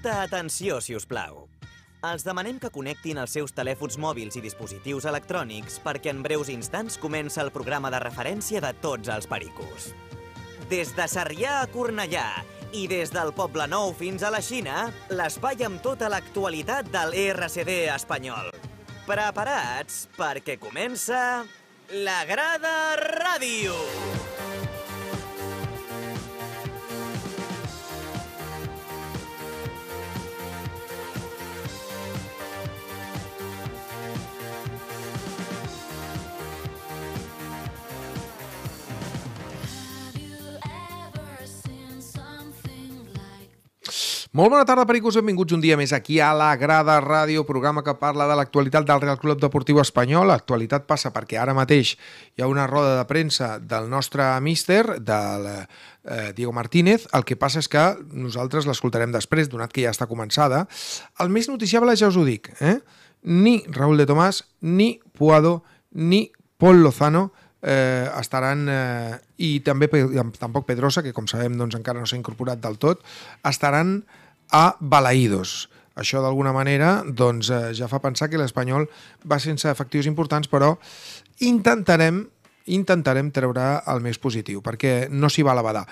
Molta atenció, si us plau. Els demanem que connectin els seus telèfons mòbils i dispositius electrònics perquè en breus instants comença el programa de referència de tots els pericos. Des de Sarrià a Cornellà i des del Poble Nou fins a la Xina, l'espai amb tota l'actualitat del RCD espanyol. Preparats perquè comença... La Grada Ràdio! Molt bona tarda, pericos. Benvinguts un dia més aquí a la Grada Ràdio, programa que parla de l'actualitat del Real Club Deportiu Espanyol. L'actualitat passa perquè ara mateix hi ha una roda de premsa del nostre míster, del eh, Diego Martínez. El que passa és que nosaltres l'escoltarem després, donat que ja està començada. El més noticiable ja us ho dic, eh? Ni Raúl de Tomàs, ni Puado, ni Pol Lozano eh, estaran, eh, i també tampoc Pedrosa, que com sabem doncs, encara no s'ha incorporat del tot, estaran a Balaïdos. Això, d'alguna manera, doncs, eh, ja fa pensar que l'Espanyol va sense efectius importants, però intentarem intentarem treure el més positiu, perquè no s'hi va a l'abadar.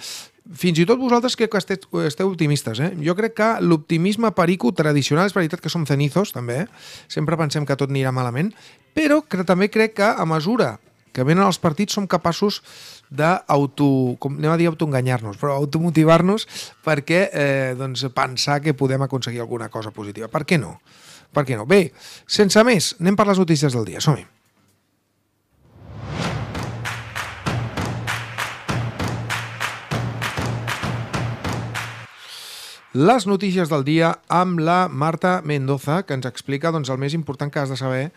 Fins i tot vosaltres que esteu, esteu optimistes, eh? Jo crec que l'optimisme perico tradicional, és veritat que som cenizos, també, eh? sempre pensem que tot anirà malament, però que també crec que a mesura que venen als partits som capaços d'auto, com anem a dir, autoenganyar-nos, però automotivar-nos perquè eh, doncs, pensar que podem aconseguir alguna cosa positiva. Per què no? Per què no? Bé, sense més, anem per les notícies del dia. Som-hi. Les notícies del dia amb la Marta Mendoza, que ens explica doncs, el més important que has de saber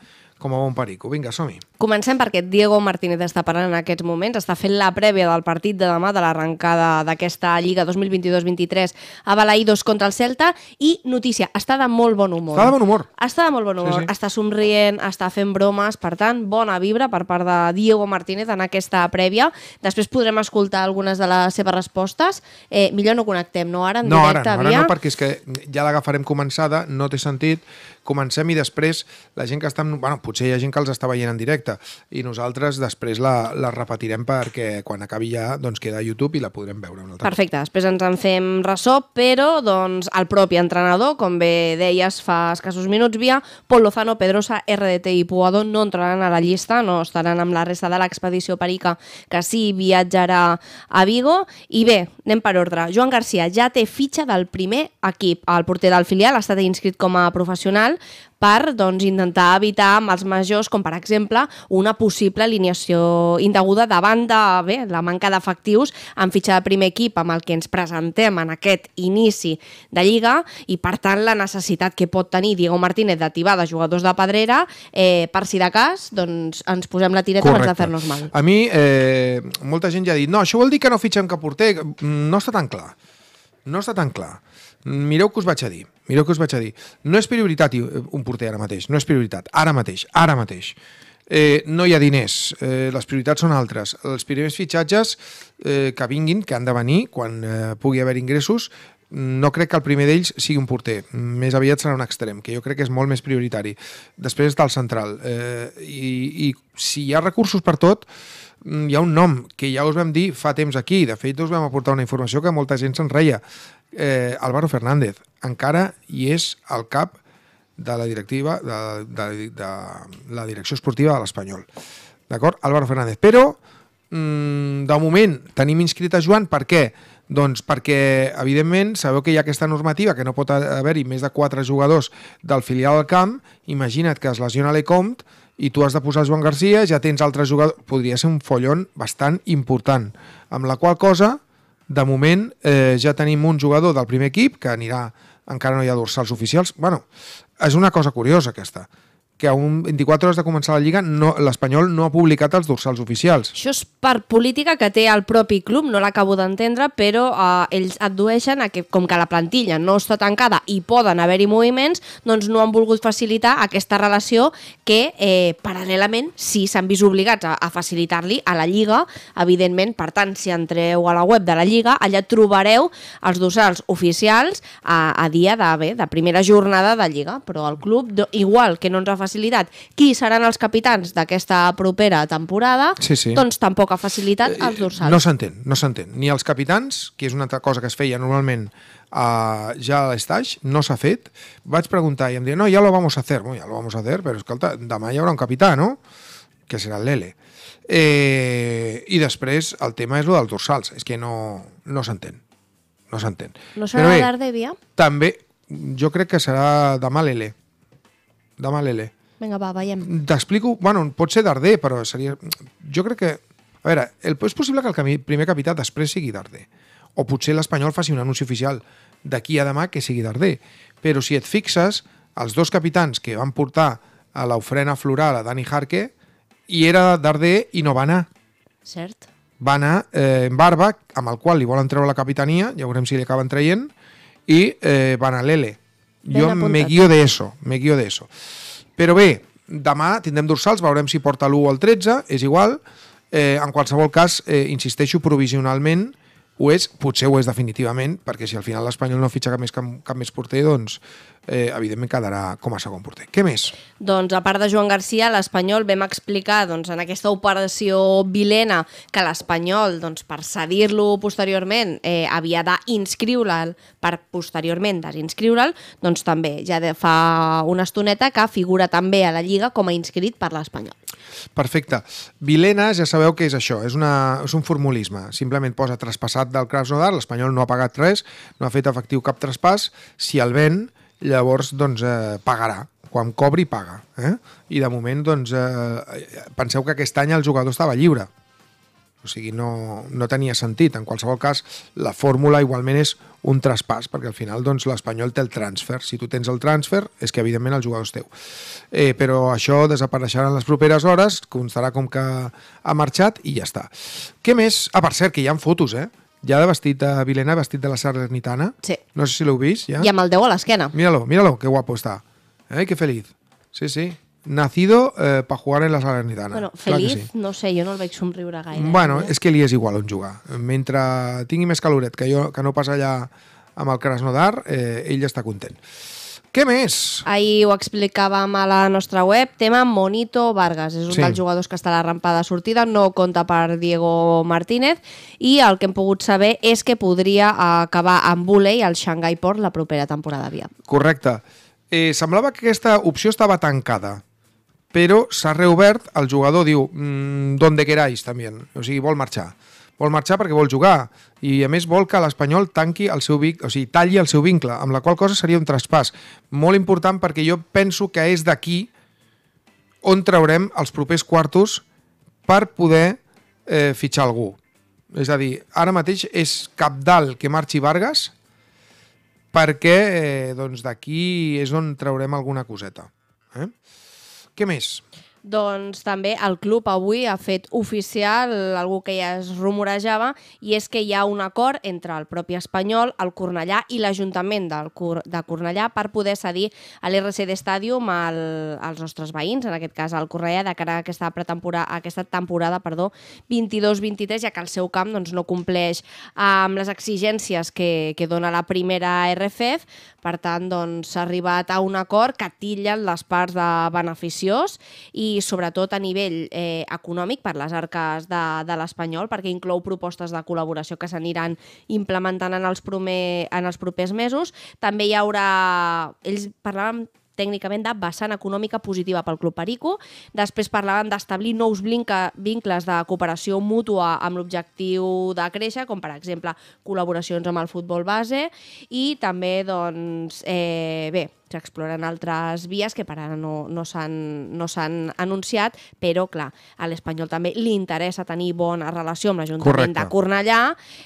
com a bon perico. Vinga, som-hi. Comencem perquè Diego Martínez està parlant en aquests moments, està fent la prèvia del partit de demà de l'arrencada d'aquesta Lliga 2022-23 a Balaïdos contra el Celta i notícia, està de molt bon humor. Està de bon humor. Està de molt bon humor, sí, sí. està somrient, està fent bromes, per tant, bona vibra per part de Diego Martínez en aquesta prèvia. Després podrem escoltar algunes de les seves respostes. Eh, millor no connectem, no ara en no, directe? Ara, no, ara no, perquè és que ja l'agafarem començada, no té sentit. Comencem i després la gent que està... Bueno, potser hi ha gent que els està veient en directe, directe i nosaltres després la, la repetirem perquè quan acabi ja doncs queda a YouTube i la podrem veure una altra Perfecte, cosa. després ens en fem ressò, però doncs, el propi entrenador, com bé deies fa escassos minuts via, Pol Lozano, Pedrosa, RDT i Puado no entraran a la llista, no estaran amb la resta de l'expedició Perica, que sí viatjarà a Vigo. I bé, anem per ordre. Joan Garcia ja té fitxa del primer equip. El porter del filial ha estat inscrit com a professional, per doncs, intentar evitar amb els majors, com per exemple una possible alineació indeguda davant de bé, la manca d'efectius en fitxa de primer equip amb el que ens presentem en aquest inici de Lliga i per tant la necessitat que pot tenir Diego Martínez d'activar de jugadors de pedrera eh, per si de cas doncs, ens posem la tireta Correcte. abans de fer-nos mal. A mi eh, molta gent ja ha dit no, això vol dir que no fitxem cap porter, mm, no està tan clar. No està tan clar. Mireu què us vaig a dir. Mireu què us vaig a dir. No és prioritat eh, un porter ara mateix, no és prioritat. Ara mateix, ara mateix. Eh, no hi ha diners, eh, les prioritats són altres. Els primers fitxatges eh, que vinguin, que han de venir, quan eh, pugui haver ingressos, no crec que el primer d'ells sigui un porter, més aviat serà un extrem, que jo crec que és molt més prioritari. Després està el central. Eh, i, I si hi ha recursos per tot, mm, hi ha un nom que ja us vam dir fa temps aquí, de fet us vam aportar una informació que molta gent se'n reia, eh, Álvaro Fernández encara hi és al cap de la directiva de, de, de la direcció esportiva de l'Espanyol. D'acord? Álvaro Fernández. Però, mm, de moment, tenim inscrit a Joan. Per què? Doncs perquè, evidentment, sabeu que hi ha aquesta normativa que no pot haver-hi més de 4 jugadors del filial del camp. Imagina't que es lesiona l'Ecompt i tu has de posar Joan Garcia, ja tens altres jugadors... Podria ser un follon bastant important. Amb la qual cosa, de moment eh, ja tenim un jugador del primer equip que anirà, encara no hi ha dorsals oficials. bueno, és una cosa curiosa aquesta que a un 24 hores de començar la Lliga no, l'Espanyol no ha publicat els dorsals oficials. Això és per política que té el propi club, no l'acabo d'entendre, però eh, ells addueixen a que com que la plantilla no està tancada i poden haver-hi moviments, doncs no han volgut facilitar aquesta relació que eh, paral·lelament sí s'han vist obligats a, a facilitar-li a la Lliga, evidentment, per tant, si entreu a la web de la Lliga, allà trobareu els dorsals oficials a, eh, a dia de, bé, de primera jornada de Lliga, però el club, igual que no ens ha facilitat facilitat qui seran els capitans d'aquesta propera temporada, sí, sí. doncs tampoc ha facilitat eh, els dorsals. No s'entén, no s'entén. Ni els capitans, que és una altra cosa que es feia normalment uh, ja a l'estaix, no s'ha fet. Vaig preguntar i em diuen, no, ja lo vamos a hacer. Bueno, ya lo vamos a hacer, però escolta, demà hi haurà un capità, no? Que serà Lele Eh, I després el tema és el dels dorsals, és que no, no s'entén. No s'entén. No serà l'Ardèvia? També, jo crec que serà demà Lele Demà Lele Vinga, va, veiem. T'explico... Bueno, pot ser Darder, però seria... Jo crec que... A veure, el, és possible que el camí, primer capità després sigui Darder. O potser l'Espanyol faci un anunci oficial d'aquí a demà que sigui Darder. Però si et fixes, els dos capitans que van portar a l'ofrena floral a Dani Harke i era Darder i no va anar. Cert. Va anar eh, en Barba, amb el qual li volen treure la capitania, ja veurem si li acaben traient, i eh, van a l'Ele. Jo me guio de eso, me guio de eso. Però bé, demà tindrem dorsals, veurem si porta l'1 o el 13, és igual. Eh, en qualsevol cas, eh, insisteixo, provisionalment ho és, potser ho és definitivament, perquè si al final l'Espanyol no fitxa cap més, cap, cap més porter, doncs eh, evidentment quedarà com a segon porter. Què més? Doncs a part de Joan Garcia, l'Espanyol vam explicar doncs, en aquesta operació Vilena que l'Espanyol, doncs, per cedir-lo posteriorment, eh, havia d'inscriure'l per posteriorment desinscriure'l, doncs també ja de fa una estoneta que figura també a la Lliga com a inscrit per l'Espanyol. Perfecte. Vilena, ja sabeu que és això, és, una, és un formulisme. Simplement posa traspassat del Krasnodar, l'Espanyol no ha pagat res, no ha fet efectiu cap traspàs. Si el ven, llavors doncs, eh, pagarà. Quan cobri, paga. Eh? I de moment, doncs, eh, penseu que aquest any el jugador estava lliure. O sigui, no, no tenia sentit. En qualsevol cas, la fórmula igualment és un traspàs, perquè al final doncs, l'Espanyol té el transfer. Si tu tens el transfer, és que evidentment el jugador és teu. Eh, però això desapareixerà en les properes hores, constarà com que ha marxat i ja està. Què més? Ah, per cert, que hi ha fotos, eh? ja de vestit de Vilena, vestit de la Salernitana. Sí. No sé si l'heu vist, ja. I amb el deu a l'esquena. Míralo, míralo, que guapo està. Eh, que feliz. Sí, sí. Nacido eh, para jugar en la Salernitana. Bueno, feliç, sí. no sé, jo no el veig somriure gaire. Eh? Bueno, eh? és que li és igual on jugar. Mentre tingui més caloret que, jo, que no passa allà amb el Krasnodar, eh, ell està content. Què més? Ahir ho explicàvem a la nostra web, tema Monito Vargas. És un sí. dels jugadors que està a la rampa de sortida, no compta per Diego Martínez, i el que hem pogut saber és que podria acabar amb Buley al Shanghai Port la propera temporada aviat. Correcte. Eh, semblava que aquesta opció estava tancada, però s'ha reobert, el jugador diu, mmm, donde queráis, també, o sigui, vol marxar vol marxar perquè vol jugar i a més vol que l'Espanyol tanqui el seu vic, o sigui, talli el seu vincle, amb la qual cosa seria un traspàs molt important perquè jo penso que és d'aquí on traurem els propers quartos per poder eh, fitxar algú. És a dir, ara mateix és dalt que marxi Vargas perquè eh, doncs d'aquí és on traurem alguna coseta. Eh? Què més? Doncs també el club avui ha fet oficial algú que ja es rumorejava i és que hi ha un acord entre el propi Espanyol, el Cornellà i l'Ajuntament de Cornellà per poder cedir a l'RCD Stadium el, als nostres veïns, en aquest cas al Cornellà, de cara a aquesta, pretemporada, a aquesta temporada perdó 22-23, ja que el seu camp doncs, no compleix amb les exigències que, que dona la primera RFF, per tant, doncs, s'ha doncs, arribat a un acord que tillen les parts de beneficiós i sobretot a nivell eh, econòmic per les arques de, de l'Espanyol, perquè inclou propostes de col·laboració que s'aniran implementant en els, promer, en els propers mesos. També hi haurà... Ells parlàvem tècnicament de vessant econòmica positiva pel Club Perico. Després parlaven d'establir nous vincles de cooperació mútua amb l'objectiu de créixer, com per exemple col·laboracions amb el futbol base i també, doncs, eh, bé, s'exploren altres vies que per ara no, no s'han no anunciat, però, clar, a l'Espanyol també li interessa tenir bona relació amb l'Ajuntament de Cornellà.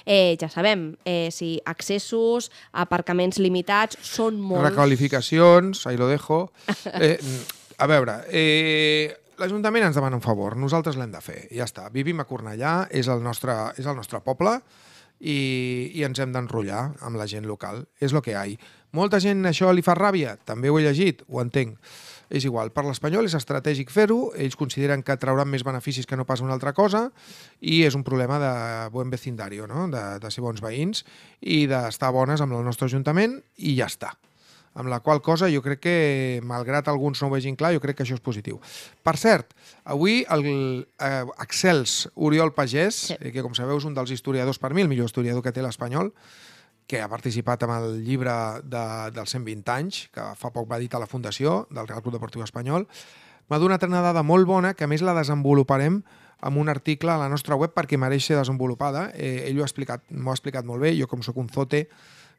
Eh, ja sabem, eh, si accessos, aparcaments limitats, són molts... Requalificacions, ahí lo dejo. Eh, a veure, eh, l'Ajuntament ens demana un favor, nosaltres l'hem de fer, ja està. Vivim a Cornellà, és el nostre, és el nostre poble, i, i ens hem d'enrotllar amb la gent local. És el que hi ha. Molta gent això li fa ràbia, també ho he llegit, ho entenc. És igual, per l'espanyol és estratègic fer-ho, ells consideren que trauran més beneficis que no pas una altra cosa i és un problema de bon vecindario, no? de, de ser bons veïns i d'estar bones amb el nostre ajuntament i ja està amb la qual cosa jo crec que, malgrat alguns no ho vegin clar, jo crec que això és positiu. Per cert, avui el eh, Excels Oriol Pagès, sí. Eh, que com sabeu és un dels historiadors, per mi el millor historiador que té l'Espanyol, que ha participat amb el llibre de, dels 120 anys, que fa poc va editar la Fundació del Real Club Deportiu Espanyol, m'ha donat una dada molt bona, que més la desenvoluparem amb un article a la nostra web perquè mereix ser desenvolupada. Eh, ell ho ha explicat, m'ho ha explicat molt bé, jo com sóc un zote,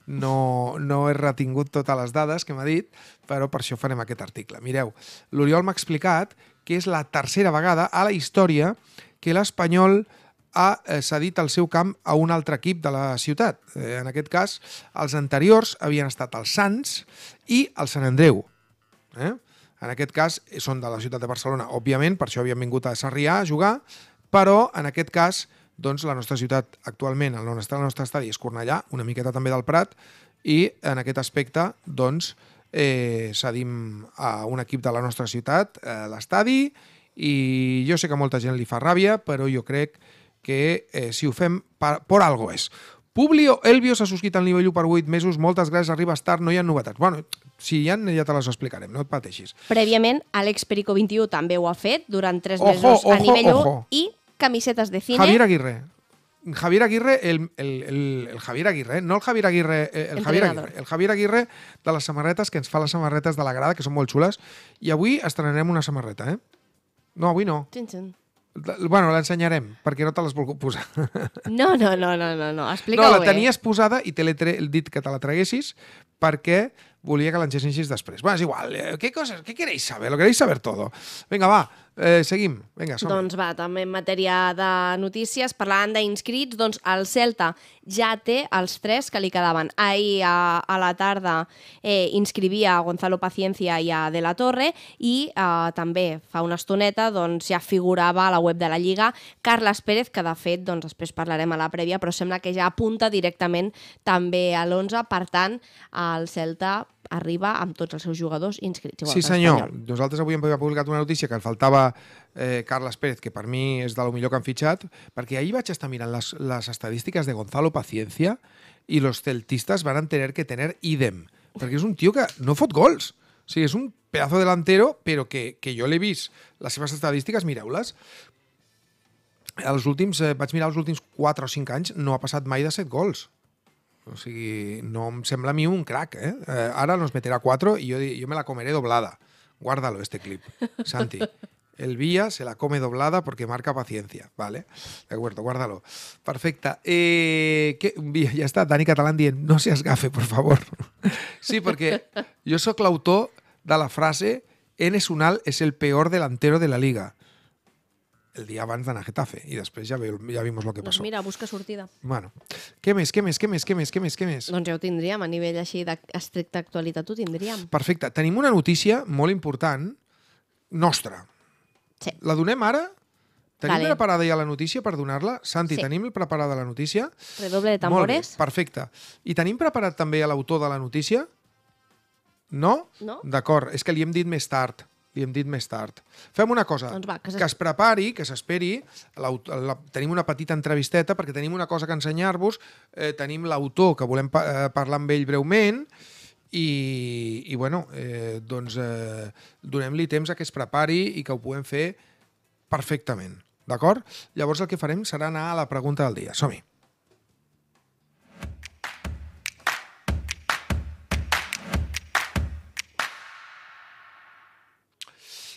no, no he retingut totes les dades que m'ha dit, però per això farem aquest article. Mireu, l'Oriol m'ha explicat que és la tercera vegada a la història que l'Espanyol ha eh, cedit el seu camp a un altre equip de la ciutat. Eh, en aquest cas, els anteriors havien estat els Sants i el Sant Andreu. Eh? En aquest cas, eh, són de la ciutat de Barcelona, òbviament, per això havien vingut a Sarrià a jugar, però en aquest cas doncs, la nostra ciutat actualment, on està el nostre estadi, és Cornellà, una miqueta també del Prat, i en aquest aspecte doncs, eh, cedim a un equip de la nostra ciutat eh, l'estadi, i jo sé que molta gent li fa ràbia, però jo crec que eh, si ho fem per, per algo és. Publio Elvio s'ha subscrit al nivell 1 per 8 mesos, moltes gràcies, arriba tard, no hi ha novetats. Bueno, si hi ha, ja te les explicarem, no et pateixis. Prèviament, Àlex Perico 21 també ho ha fet durant 3 ojo, mesos ojo, a nivell ojo. 1 i camisetas de cine. Javier Aguirre. Javier Aguirre, el, el, el, el, Javier Aguirre, no el Javier Aguirre, eh, el, Javier Aguirre, el Javier Aguirre de les samarretes, que ens fa les samarretes de la grada, que són molt xules, i avui estrenarem una samarreta, eh? No, avui no. Xin, xin. Bueno, l'ensenyarem, perquè no te l'has volgut posar. No, no, no, no, no, no. explica-ho No, la tenies posada i te l'he tre... dit que te la traguessis perquè volia que l'ensenyessis després. Bueno, és igual. Eh, què coses, què queréis saber? Lo queréis saber todo. Venga, va, Eh, seguim, vinga, som -hi. Doncs va, també en matèria de notícies, parlant d'inscrits, doncs el Celta ja té els tres que li quedaven. Ahir a, a la tarda eh, inscrivia a Gonzalo Paciencia i a De la Torre i eh, també fa una estoneta doncs, ja figurava a la web de la Lliga Carles Pérez, que de fet doncs, després parlarem a la prèvia, però sembla que ja apunta directament també a l'11, per tant el Celta arriba amb tots els seus jugadors inscrits. Igual, sí, senyor. Espanyol. Nosaltres avui hem publicat una notícia que faltava eh, Carles Pérez, que per mi és de lo millor que han fitxat, perquè ahir vaig estar mirant les, les estadístiques de Gonzalo Paciencia i los celtistas van tener que tener idem, perquè és un tio que no fot gols. O sigui, és un pedazo delantero, però que, que jo l'he vist. Les seves estadístiques, mireu-les, els últims, eh, vaig mirar els últims 4 o 5 anys, no ha passat mai de 7 gols. O no sembra sembla a mí un crack, eh? eh nos meterá cuatro y yo, me la comeré doblada. Guárdalo este clip, Santi. El Vía se la come doblada porque marca paciencia, ¿vale? De acuerdo, guárdalo. Perfecta. Eh, ya está, Dani Catalán no seas gafe, por favor. Sí, porque yo soy da la frase Enes Unal es el peor delantero de la liga. el dia abans d'anar a Getafe i després ja, ve, ja vimos lo que doncs passó. mira, busca sortida. Bueno, què més, què més, què més, què més, què més, què més? Doncs ja ho tindríem, a nivell així d'estricta actualitat ho tindríem. Perfecte. Tenim una notícia molt important nostra. Sí. La donem ara? Tenim vale. preparada ja la notícia per donar-la? Santi, sí. tenim preparada la notícia? Redoble de tambores. Bé, perfecte. I tenim preparat també l'autor de la notícia? No? No. D'acord, és que li hem dit més tard li hem dit més tard. Fem una cosa, doncs va, que, que es prepari, que s'esperi, tenim una petita entrevisteta perquè tenim una cosa que ensenyar-vos, eh, tenim l'autor que volem pa eh, parlar amb ell breument i, i bueno, eh, doncs eh, donem-li temps a que es prepari i que ho puguem fer perfectament, d'acord? Llavors el que farem serà anar a la pregunta del dia. Som-hi!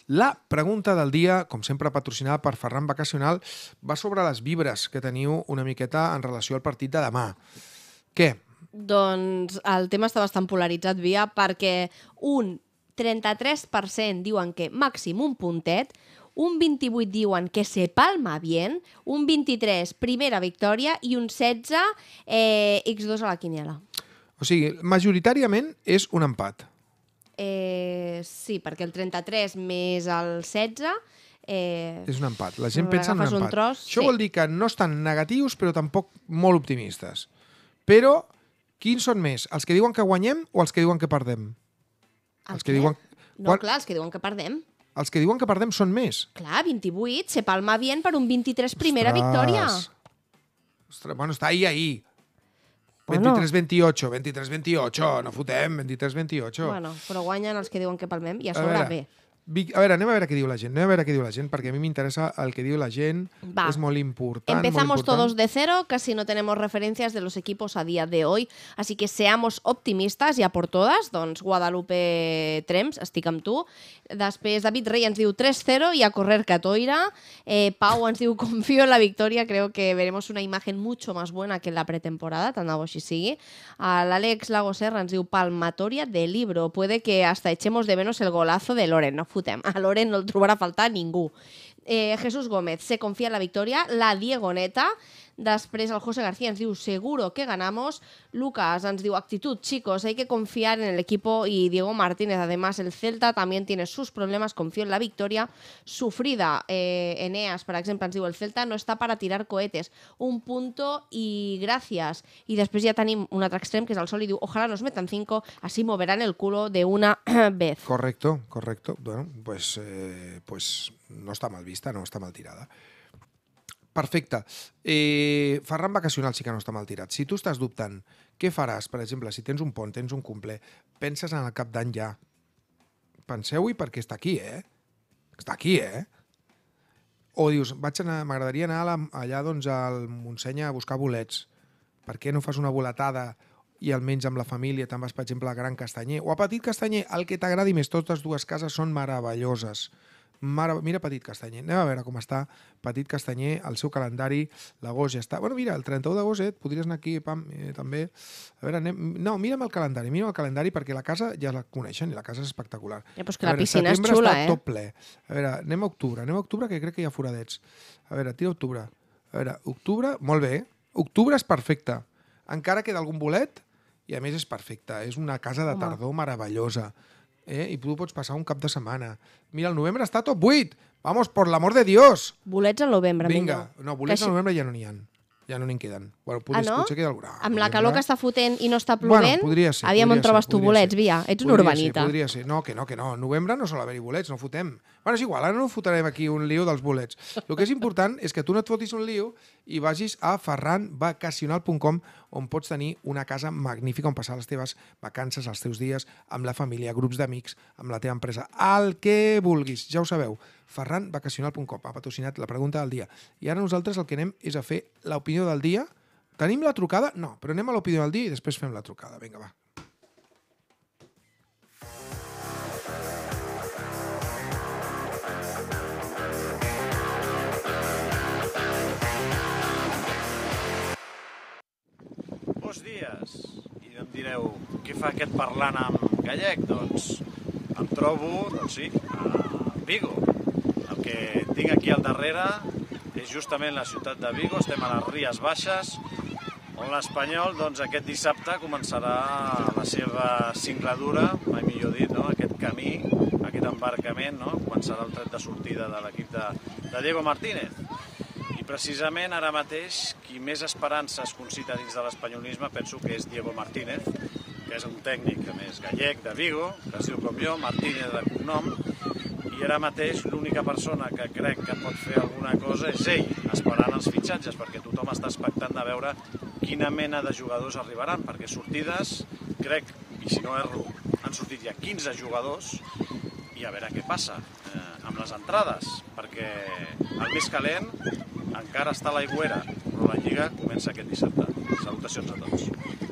La pregunta del dia, com sempre patrocinada per Ferran Vacacional, va sobre les vibres que teniu una miqueta en relació al partit de demà. Què? Doncs el tema està bastant polaritzat, Via, perquè un 33% diuen que màxim un puntet, un 28 diuen que se palma bien, un 23 primera victòria i un 16 eh, X2 a la quiniela. O sigui, majoritàriament és un empat. Eh, sí, perquè el 33 més el 16 Eh, és un empat. La gent pensa en un empat. Un tros, Això sí. vol dir que no estan negatius, però tampoc molt optimistes. Però, quins són més? Els que diuen que guanyem o els que diuen que perdem? El els que què? diuen... No, Quan... clar, els que diuen que perdem. Els que diuen que perdem són més. Clar, 28, se palma bien per un 23 primera Ostres. victòria. Ostres, bueno, està ahí, ahí. Bueno. 23-28, 23-28, no fotem, 23-28. Bueno, però guanyen els que diuen que palmem i a sobre a bé. A veure, anem a veure què diu la gent, anem a veure què diu la gent, perquè a mi m'interessa el que diu la gent, Va. és molt important. Empezamos molt important. todos de cero, casi no tenemos referencias de los equipos a día de hoy, así que seamos optimistas, a por todas, doncs Guadalupe Trems, estic amb tu, després David Rey ens diu 3-0 i a correr Catoira, eh, Pau ens diu confío en la victòria. creo que veremos una imagen mucho más buena que en la pretemporada, tant de bo així sigui. L'Àlex Lagoserra ens diu palmatoria de libro, puede que hasta echemos de menos el golazo de Loren, no discutem. A Loren no el trobarà a faltar ningú. Eh, Jesús Gómez, se confia en la victòria. La Diegoneta, Després el José García nos seguro que ganamos. Lucas ens diu actitud, chicos, hay que confiar en el equipo y Diego Martínez. Además, el Celta también tiene sus problemas, confío en la victoria sufrida. Eh, Eneas, por ejemplo, ens diu el Celta no está para tirar cohetes. Un punto y gracias. Y después ya tenim un altre extrem, que es el Sol, i ojalá nos metan cinco, así moverán el culo de una vez. Correcto, correcto. Bueno, pues, eh, pues no está mal vista, no está mal tirada. Perfecte. Eh, Ferran Vacacional sí que no està mal tirat. Si tu estàs dubtant què faràs, per exemple, si tens un pont, tens un complet, penses en el cap d'any ja. Penseu-hi perquè està aquí, eh? Està aquí, eh? O dius, m'agradaria anar, m'agradaria anar allà doncs, al Montseny a buscar bolets. Per què no fas una boletada i almenys amb la família te'n vas, per exemple, a Gran Castanyer o a Petit Castanyer? El que t'agradi més, totes dues cases són meravelloses. Mare, mira Petit Castanyer, anem a veure com està Petit Castanyer, el seu calendari, l'agost ja està... Bueno, mira, el 31 d'agost eh, podries anar aquí pam, eh, també. A veure, anem... No, mira'm el calendari, mira'm el calendari perquè la casa ja la coneixen i la casa és espectacular. Ja, però és que veure, la piscina és xula, està eh? tot ple. A veure, anem a octubre, anem a octubre que crec que hi ha foradets. A veure, tira octubre. A veure, octubre, molt bé. Eh? Octubre és perfecte. Encara queda algun bolet i a més és perfecte. És una casa de tardor Home. meravellosa eh? i tu pots passar un cap de setmana. Mira, el novembre està tot buit. Vamos, por l'amor de Dios. Bolets al novembre, Vinga, no, bolets al novembre ja no n'hi ha ja no n'hi queden. Bueno, podries, ah, no? potser queda alguna. Amb la calor que està fotent i no està plovent, bueno, podria ser, havíem on trobes tu bolets, via. Ets podria un urbanita. Ser, podria ser. No, que no, que no. En novembre no sol haver-hi bolets, no fotem. Bueno, és igual, ara no fotarem aquí un lío dels bolets. El que és important és que tu no et fotis un lío i vagis a ferranvacacional.com on pots tenir una casa magnífica on passar les teves vacances, els teus dies, amb la família, grups d'amics, amb la teva empresa, el que vulguis, ja ho sabeu ferranvacacional.com ha patrocinat la pregunta del dia. I ara nosaltres el que anem és a fer l'opinió del dia. Tenim la trucada? No, però anem a l'opinió del dia i després fem la trucada. Vinga, va. Bons dies. I em direu, què fa aquest parlant amb gallec? Doncs em trobo, doncs sí, a Vigo, que tinc aquí al darrere és justament la ciutat de Vigo, estem a les Ries Baixes, on l'Espanyol doncs, aquest dissabte començarà la seva cingladura, mai millor dit, no? aquest camí, aquest embarcament, no? començarà el tret de sortida de l'equip de, de Diego Martínez. I precisament ara mateix qui més esperances concita dins de l'espanyolisme penso que és Diego Martínez, que és un tècnic més gallec de Vigo, que es diu com jo, Martínez de cognom, i ara mateix l'única persona que crec que pot fer alguna cosa és ell, esperant els fitxatges, perquè tothom està expectant de veure quina mena de jugadors arribaran, perquè sortides, crec, i si no erro, han sortit ja 15 jugadors, i a veure què passa eh, amb les entrades, perquè el més calent encara està a l'aigüera, però la Lliga comença aquest dissabte. Salutacions a tots.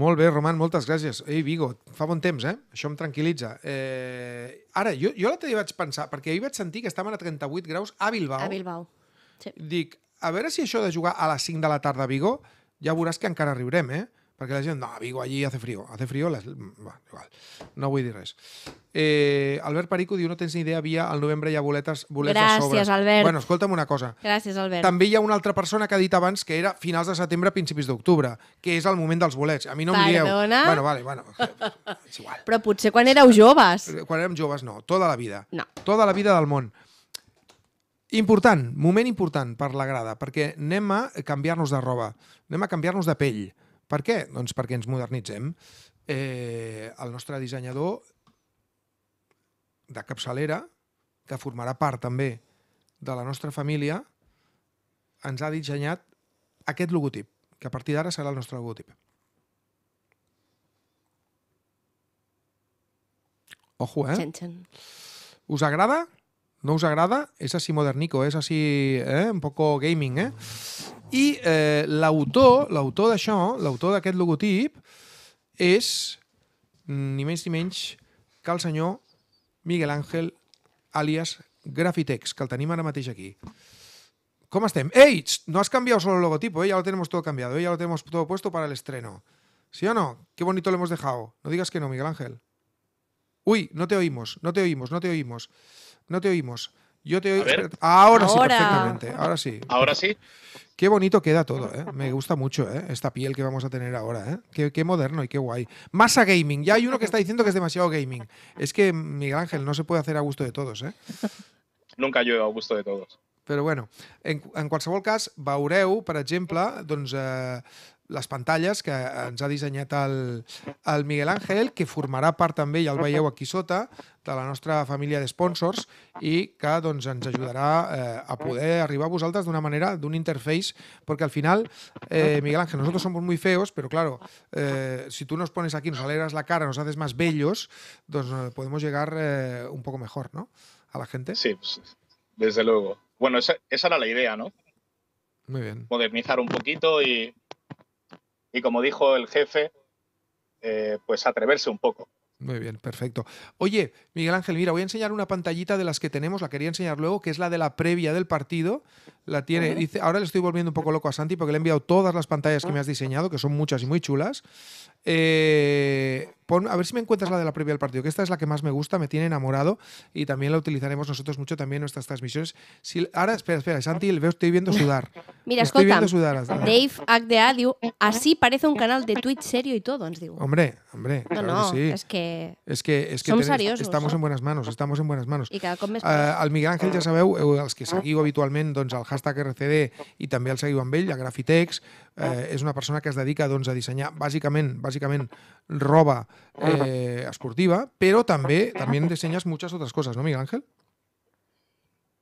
Molt bé, Roman, moltes gràcies. Ei, Vigo, fa bon temps, eh? Això em tranquil·litza. Eh... Ara, jo, jo l'altre dia vaig pensar, perquè ahir vaig sentir que estaven a 38 graus a Bilbao. A Bilbao, sí. Dic, a veure si això de jugar a les 5 de la tarda a Vigo, ja veuràs que encara riurem, eh? Perquè la gent, no, Vigo allí hace frío. Hace frío, les... Mm, va, igual. No vull dir res. Eh, Albert Perico diu, no tens ni idea, havia al novembre hi ha boletes, boletes Gràcies, sobres. Gràcies, Albert. Bueno, escolta'm una cosa. Gràcies, Albert. També hi ha una altra persona que ha dit abans que era finals de setembre, principis d'octubre, que és el moment dels bolets. A mi no Perdona? em dieu... Perdona? Bueno, vale, bueno, és igual. Però potser quan éreu joves. Eh, quan érem joves, no. Tota la vida. No. Tota la vida del món. Important, moment important per la grada, perquè anem a canviar-nos de roba, anem a canviar-nos de pell. Per què? Doncs perquè ens modernitzem. Eh, el nostre dissenyador de capçalera, que formarà part també de la nostra família, ens ha dissenyat aquest logotip, que a partir d'ara serà el nostre logotip. Ojo, eh? Us agrada? no os agrada, Es así modernico, es así eh, un poco gaming, eh? Y eh, l'autor, l'autor d'això, l'autor d'aquest logotip, és mm, ni es ni menys que el senyor Miguel Ángel, alias Grafitex, que el tenim ara aquí. ¿Cómo estén? ¡Ey! No has cambiado solo el logotipo, ¿eh? ya lo tenemos todo cambiado, ya eh? lo tenemos todo puesto para el estreno. ¿Sí o no? Qué bonito lo hemos dejado. No digas que no, Miguel Ángel. Uy, no te oímos, no te oímos, no te oímos. No te oímos. Yo te oí. Ahora, sí, perfectamente. Ahora sí. Ahora sí. Qué bonito queda todo, ¿eh? Me gusta mucho, ¿eh? Esta piel que vamos a tener ahora, ¿eh? Qué, moderno y qué guay. Masa gaming. Ya hay uno que está diciendo que es demasiado gaming. Es que, Miguel Ángel, no se puede hacer a gusto de todos, ¿eh? Nunca yo a gusto de todos. Pero bueno, en, en qualsevol Baureu, para per las pantallas que ens ha diseñado el, Miguel Ángel, que formará parte també, ja el veieu aquí sota, de la nostra família sponsors i que doncs, ens ajudarà eh, a poder arribar a de una manera, de un interface, porque al final, eh, Miguel Ángel, nosotros somos muy feos, pero claro, eh, si tú nos pones aquí, nos alegras la cara, nos haces más bellos, eh, podemos llegar un poco mejor, ¿no? A la gente. Sí, pues, desde luego. Bueno, esa, esa era la idea, ¿no? Muy bien. Modernizar un poquito y y como dijo el jefe, eh, pues atreverse un poco. Muy bien, perfecto. Oye, Miguel Ángel, mira, voy a enseñar una pantallita de las que tenemos, la quería enseñar luego, que es la de la previa del partido. La tiene, dice, ahora le estoy volviendo un poco loco a Santi porque le he enviado todas las pantallas que me has diseñado, que son muchas y muy chulas. Eh, a ver si me encuentras la de la previa del partido, que esta es la que más me gusta, me tiene enamorado y también la utilizaremos nosotros mucho también en nuestras transmisiones. Si, ahora, espera, espera, Santi, veo, estoy viendo sudar. Mira, estoy viendo sudar. Dave así parece un canal de Twitch serio y todo, os digo. Hombre, hombre, no, claro no, sí. es que, es que, es estamos en buenas manos, estamos en buenas manos. Y cada eh, Miguel Ángel, ya sabéis, eh, que seguiu habitualmente doncs, el hashtag RCD y también al seguido amb ell, a Grafitex, es eh, ah. una persona que es dedica a diseñar básicamente básicamente roba ah. eh, pero pero también diseñas muchas otras cosas, ¿no, Miguel Ángel?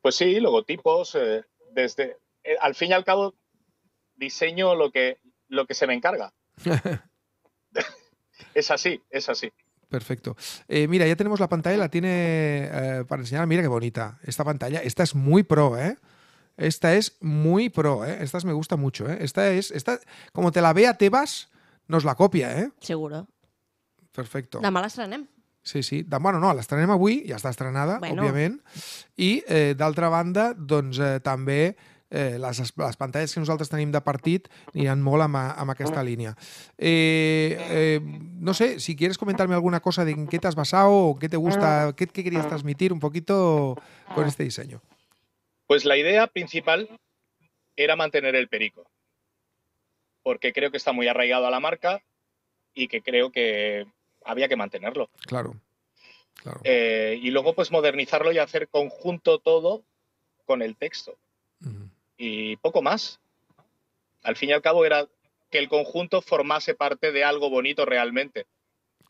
Pues sí, logotipos, eh, desde eh, al fin y al cabo diseño lo que lo que se me encarga. es así, es así. Perfecto. mira, ya tenemos la pantalla, la tiene para enseñar. Mira qué bonita. Esta pantalla, esta es muy pro, ¿eh? Esta es muy pro, ¿eh? Estas me gusta mucho, ¿eh? Esta es, esta, como te la vea Tebas, nos la copia, ¿eh? Seguro. Perfecto. Demà l'estrenem. Sí, sí. De, bueno, no, l'estrenem avui, ja està estrenada, bueno. òbviament. I, eh, d'altra banda, doncs eh, també eh, les, les pantalles que nosaltres tenim de partit aniran molt amb, amb aquesta línia. Eh, eh, no sé, si quieres comentarme alguna cosa de en qué te basado o qué te gusta, qué, ah. qué querías transmitir un poquito con este diseño. Pues la idea principal era mantener el perico, porque creo que está muy arraigado a la marca y que creo que había que mantenerlo. Claro. claro. Eh, y luego pues modernizarlo y hacer conjunto todo con el texto. Y poco más. Al fin y al cabo era que el conjunto formase parte de algo bonito realmente.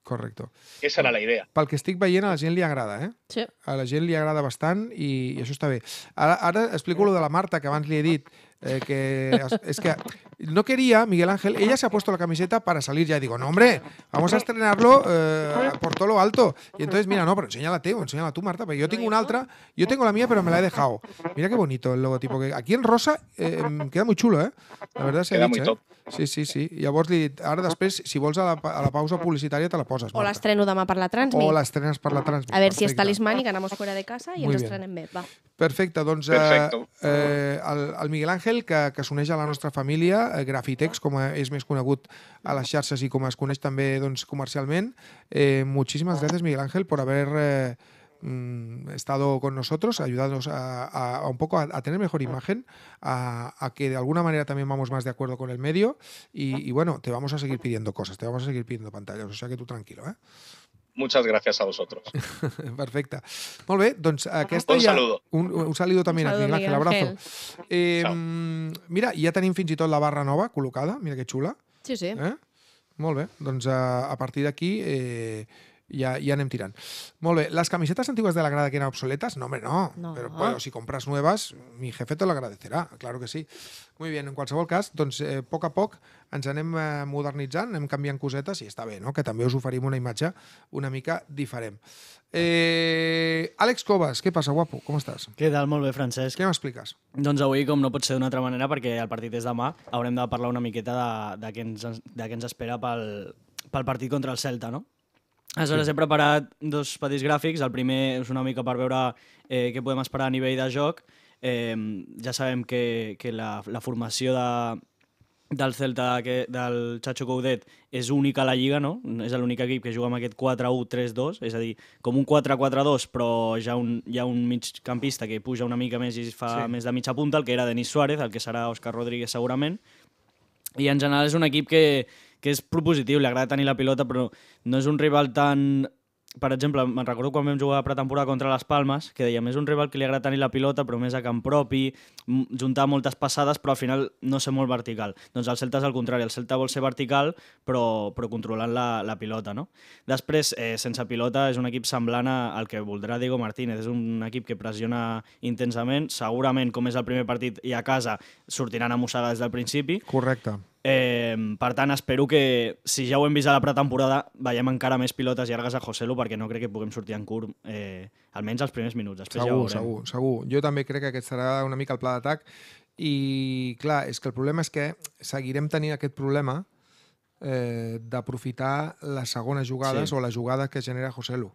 Correcto. Esa era la idea. Pel que estic veient, a la gent li agrada, eh? Sí. A la gent li agrada bastant i, i això està bé. Ara, ara explico lo de la Marta, que abans li he dit eh, que es que no quería, Miguel Ángel, ella se ha puesto la camiseta para salir ya. Digo, no, hombre, vamos a estrenarlo eh, por todo lo alto. Y entonces, mira, no, pero enséñala tú, enséñala tú, Marta. Pero yo tengo una otra, yo tengo la mía, pero me la he dejado. Mira qué bonito el logotipo. que Aquí en rosa eh, queda muy chulo, ¿eh? La verdad se queda dicho, muy eh. top. Sí, sí, sí. Llavors, li, ara després, si vols, a la, a la pausa publicitària te la poses. Marta. O l'estreno demà per la Transmit. O l'estrenes per la Transmit. A veure si és y ganamos fuera de casa i Muy ens bien. estrenem bé. Va. Perfecte, doncs eh, eh, el, el Miguel Ángel que, que a la familia, família, eh, Grafitex, como es més a las xarxes y como es coneix també doncs, muchísimas eh, gracias, Miguel Ángel, por haber... Eh, mm, estado con nosotros, ayudarnos a, un poco a, tener mejor imagen, a, que de alguna manera también vamos más de acuerdo con el medio y, y, bueno, te vamos a seguir pidiendo cosas, te vamos a seguir pidiendo pantallas, o sea que tú tranquilo. ¿eh? muchas gracias a vosotros. Perfecte. Molt bé, doncs aquesta un ja... Saludo. Un, un saludo també, a saludo, Miguel, Miguel abrazo. Eh, mira, ja tenim fins i tot la barra nova col·locada, mira que xula. Sí, sí. Eh? Molt bé, doncs a, eh, a partir d'aquí eh, ja, ja anem tirant. Molt bé, les camisetes antigues de la grada que eren obsoletes, no, home, no. no. Però bueno, si compres noves, mi jefe te l'agradecerà, claro que sí. Muy bien, en qualsevol cas, doncs, eh, a poc a poc ens anem eh, modernitzant, anem canviant cosetes i està bé, no? que també us oferim una imatge una mica diferent. Eh, Àlex Covas, què passa, guapo? Com estàs? Què tal? Molt bé, Francesc. Què m'expliques? Doncs avui, com no pot ser d'una altra manera, perquè el partit és demà, haurem de parlar una miqueta de, de, què, ens, de què ens espera pel, pel partit contra el Celta, no? Aleshores sí. he preparat dos petits gràfics. El primer és una mica per veure eh, què podem esperar a nivell de joc. Eh, ja sabem que, que la, la formació de, del Celta que, del Chacho Coudet és única a la Lliga, no? És l'únic equip que juga amb aquest 4-1-3-2, és a dir, com un 4-4-2, però ja un, hi ha un migcampista que puja una mica més i fa sí. més de mitja punta, el que era Denis Suárez, el que serà Òscar Rodríguez segurament, i en general és un equip que, que és propositiu, li agrada tenir la pilota, però no és un rival tan... Per exemple, me'n recordo quan vam jugar a pretemporada contra les Palmes, que dèiem, és un rival que li agrada tenir la pilota, però més a camp propi, juntar moltes passades, però al final no ser molt vertical. Doncs el Celta és el contrari, el Celta vol ser vertical, però, però controlant la, la pilota, no? Després, eh, sense pilota, és un equip semblant al que voldrà Diego Martínez, és un equip que pressiona intensament, segurament, com és el primer partit i a casa, sortiran a mossegar des del principi. Correcte Eh, per tant, espero que, si ja ho hem vist a la pretemporada, veiem encara més pilotes llargues a Joselu, perquè no crec que puguem sortir en curt, eh, almenys els primers minuts. Després segur, ja segur, segur. Jo també crec que aquest serà una mica el pla d'atac. I, clar, és que el problema és que seguirem tenint aquest problema eh, d'aprofitar les segones jugades sí. o les jugades que genera Joselu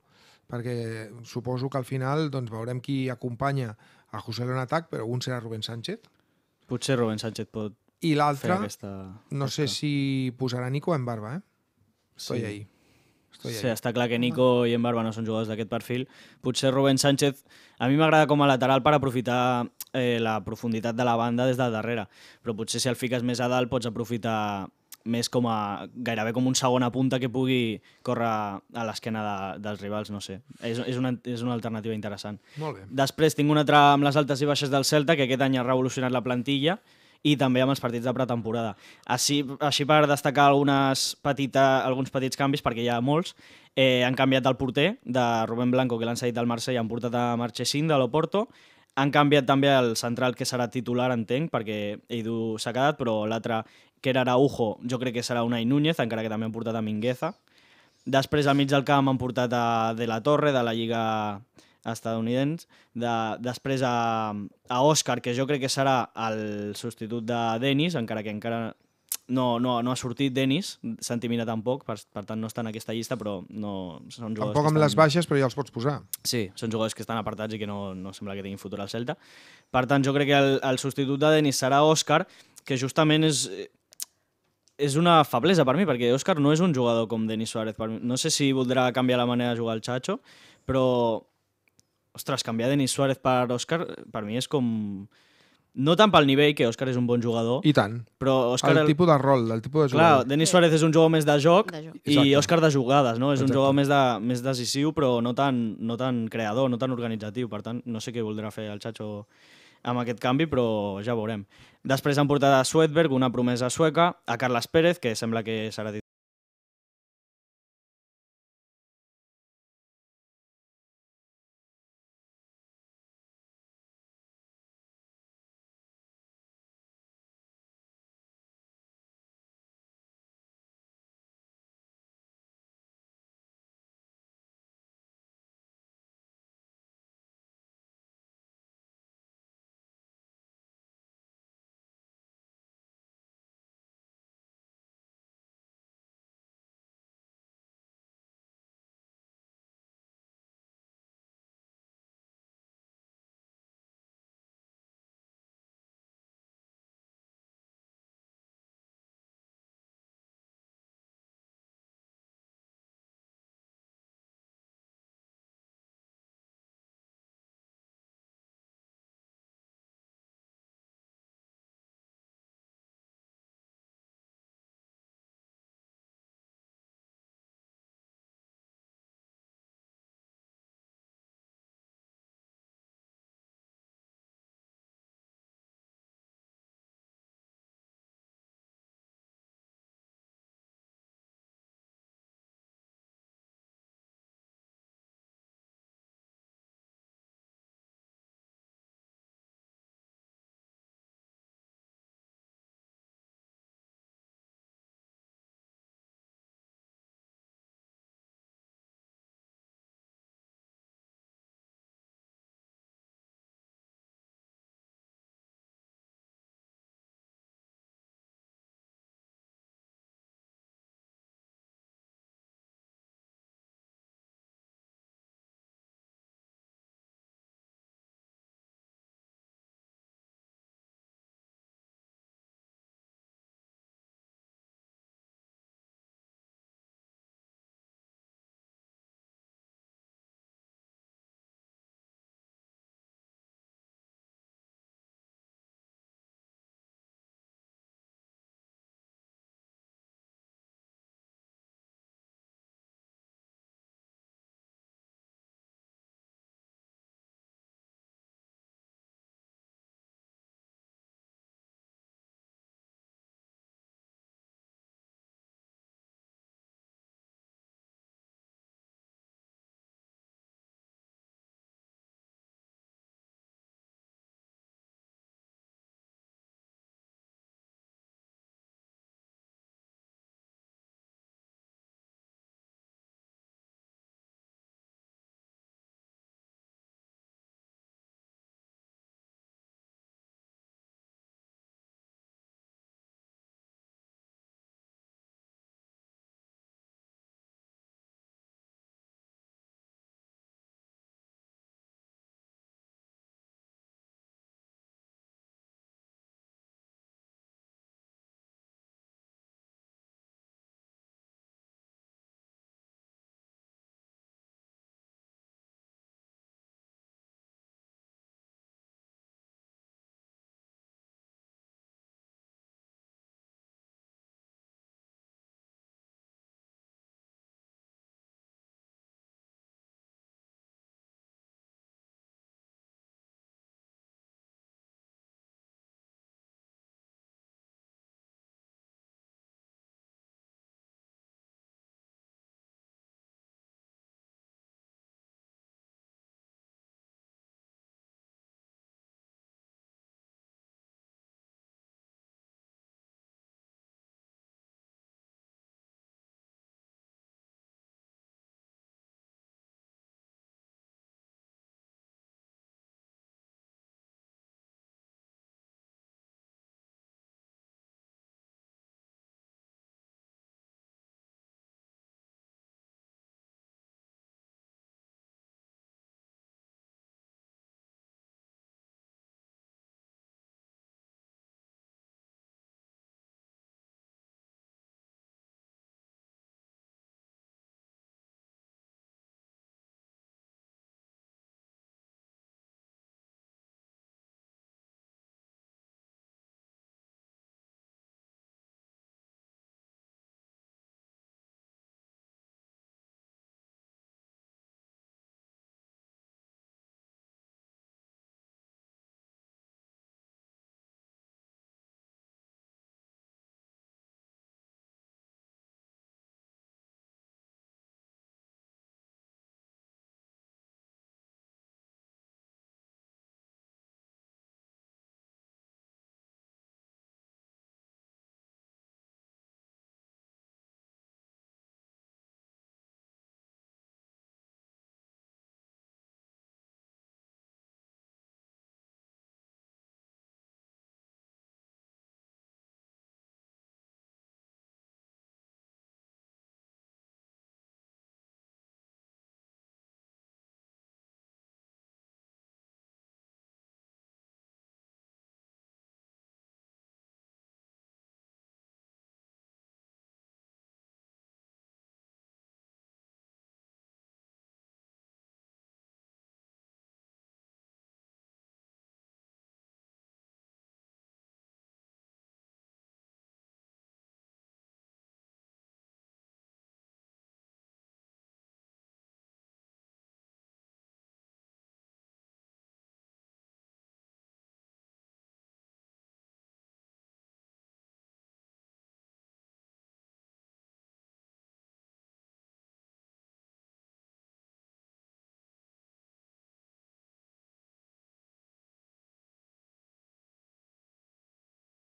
perquè suposo que al final doncs, veurem qui acompanya a José en atac, però un serà Rubén Sánchez. Potser Rubén Sánchez pot i l'altre, aquesta... no sé si posarà Nico en barba, eh? Estoy sí. ahí. Estoy sí, ahí. està clar que Nico i en Barba no són jugadors d'aquest perfil. Potser Rubén Sánchez, a mi m'agrada com a lateral per aprofitar eh, la profunditat de la banda des de darrere, però potser si el fiques més a dalt pots aprofitar més com a, gairebé com un segon punta que pugui córrer a l'esquena de, dels rivals, no sé. És, és, una, és una alternativa interessant. Molt bé. Després tinc una altra amb les altes i baixes del Celta, que aquest any ha revolucionat la plantilla, i també amb els partits de pretemporada. Així, així per destacar algunes petita, alguns petits canvis, perquè hi ha molts, eh, han canviat el porter de Rubén Blanco, que l'han cedit del Marsella, han portat a Marchesín de l'Oporto, han canviat també el central, que serà titular, entenc, perquè Eidu s'ha quedat, però l'altre, que era Araujo, jo crec que serà Unai Núñez, encara que també han portat a Mingueza. Després, al mig del camp, han portat a De la Torre, de la Lliga estadounidens. de, després a, a Oscar, que jo crec que serà el substitut de Dennis, encara que encara no, no, no ha sortit Denis, Santimina tampoc, per, per tant no està en aquesta llista, però no són jugadors... Tampoc amb estan... les baixes, però ja els pots posar. Sí, són jugadors que estan apartats i que no, no sembla que tinguin futur al Celta. Per tant, jo crec que el, el substitut de Denis serà Oscar, que justament és, és una feblesa per mi, perquè Òscar no és un jugador com Denis Suárez. Per mi. No sé si voldrà canviar la manera de jugar el Chacho, però Ostres, canviar Denis Suárez per Òscar, per mi és com... No tant pel nivell, que Òscar és un bon jugador. I tant. Però Òscar... El, tipus de rol, el tipus de jugador. Clar, Denis Suárez és un jugador més de joc, de joc. i Exacte. Òscar de jugades, no? És Exacte. un jugador més, de, més decisiu, però no tan, no tan creador, no tan organitzatiu. Per tant, no sé què voldrà fer el Chacho amb aquest canvi, però ja veurem. Després han portat a Swedberg, una promesa sueca, a Carles Pérez, que sembla que serà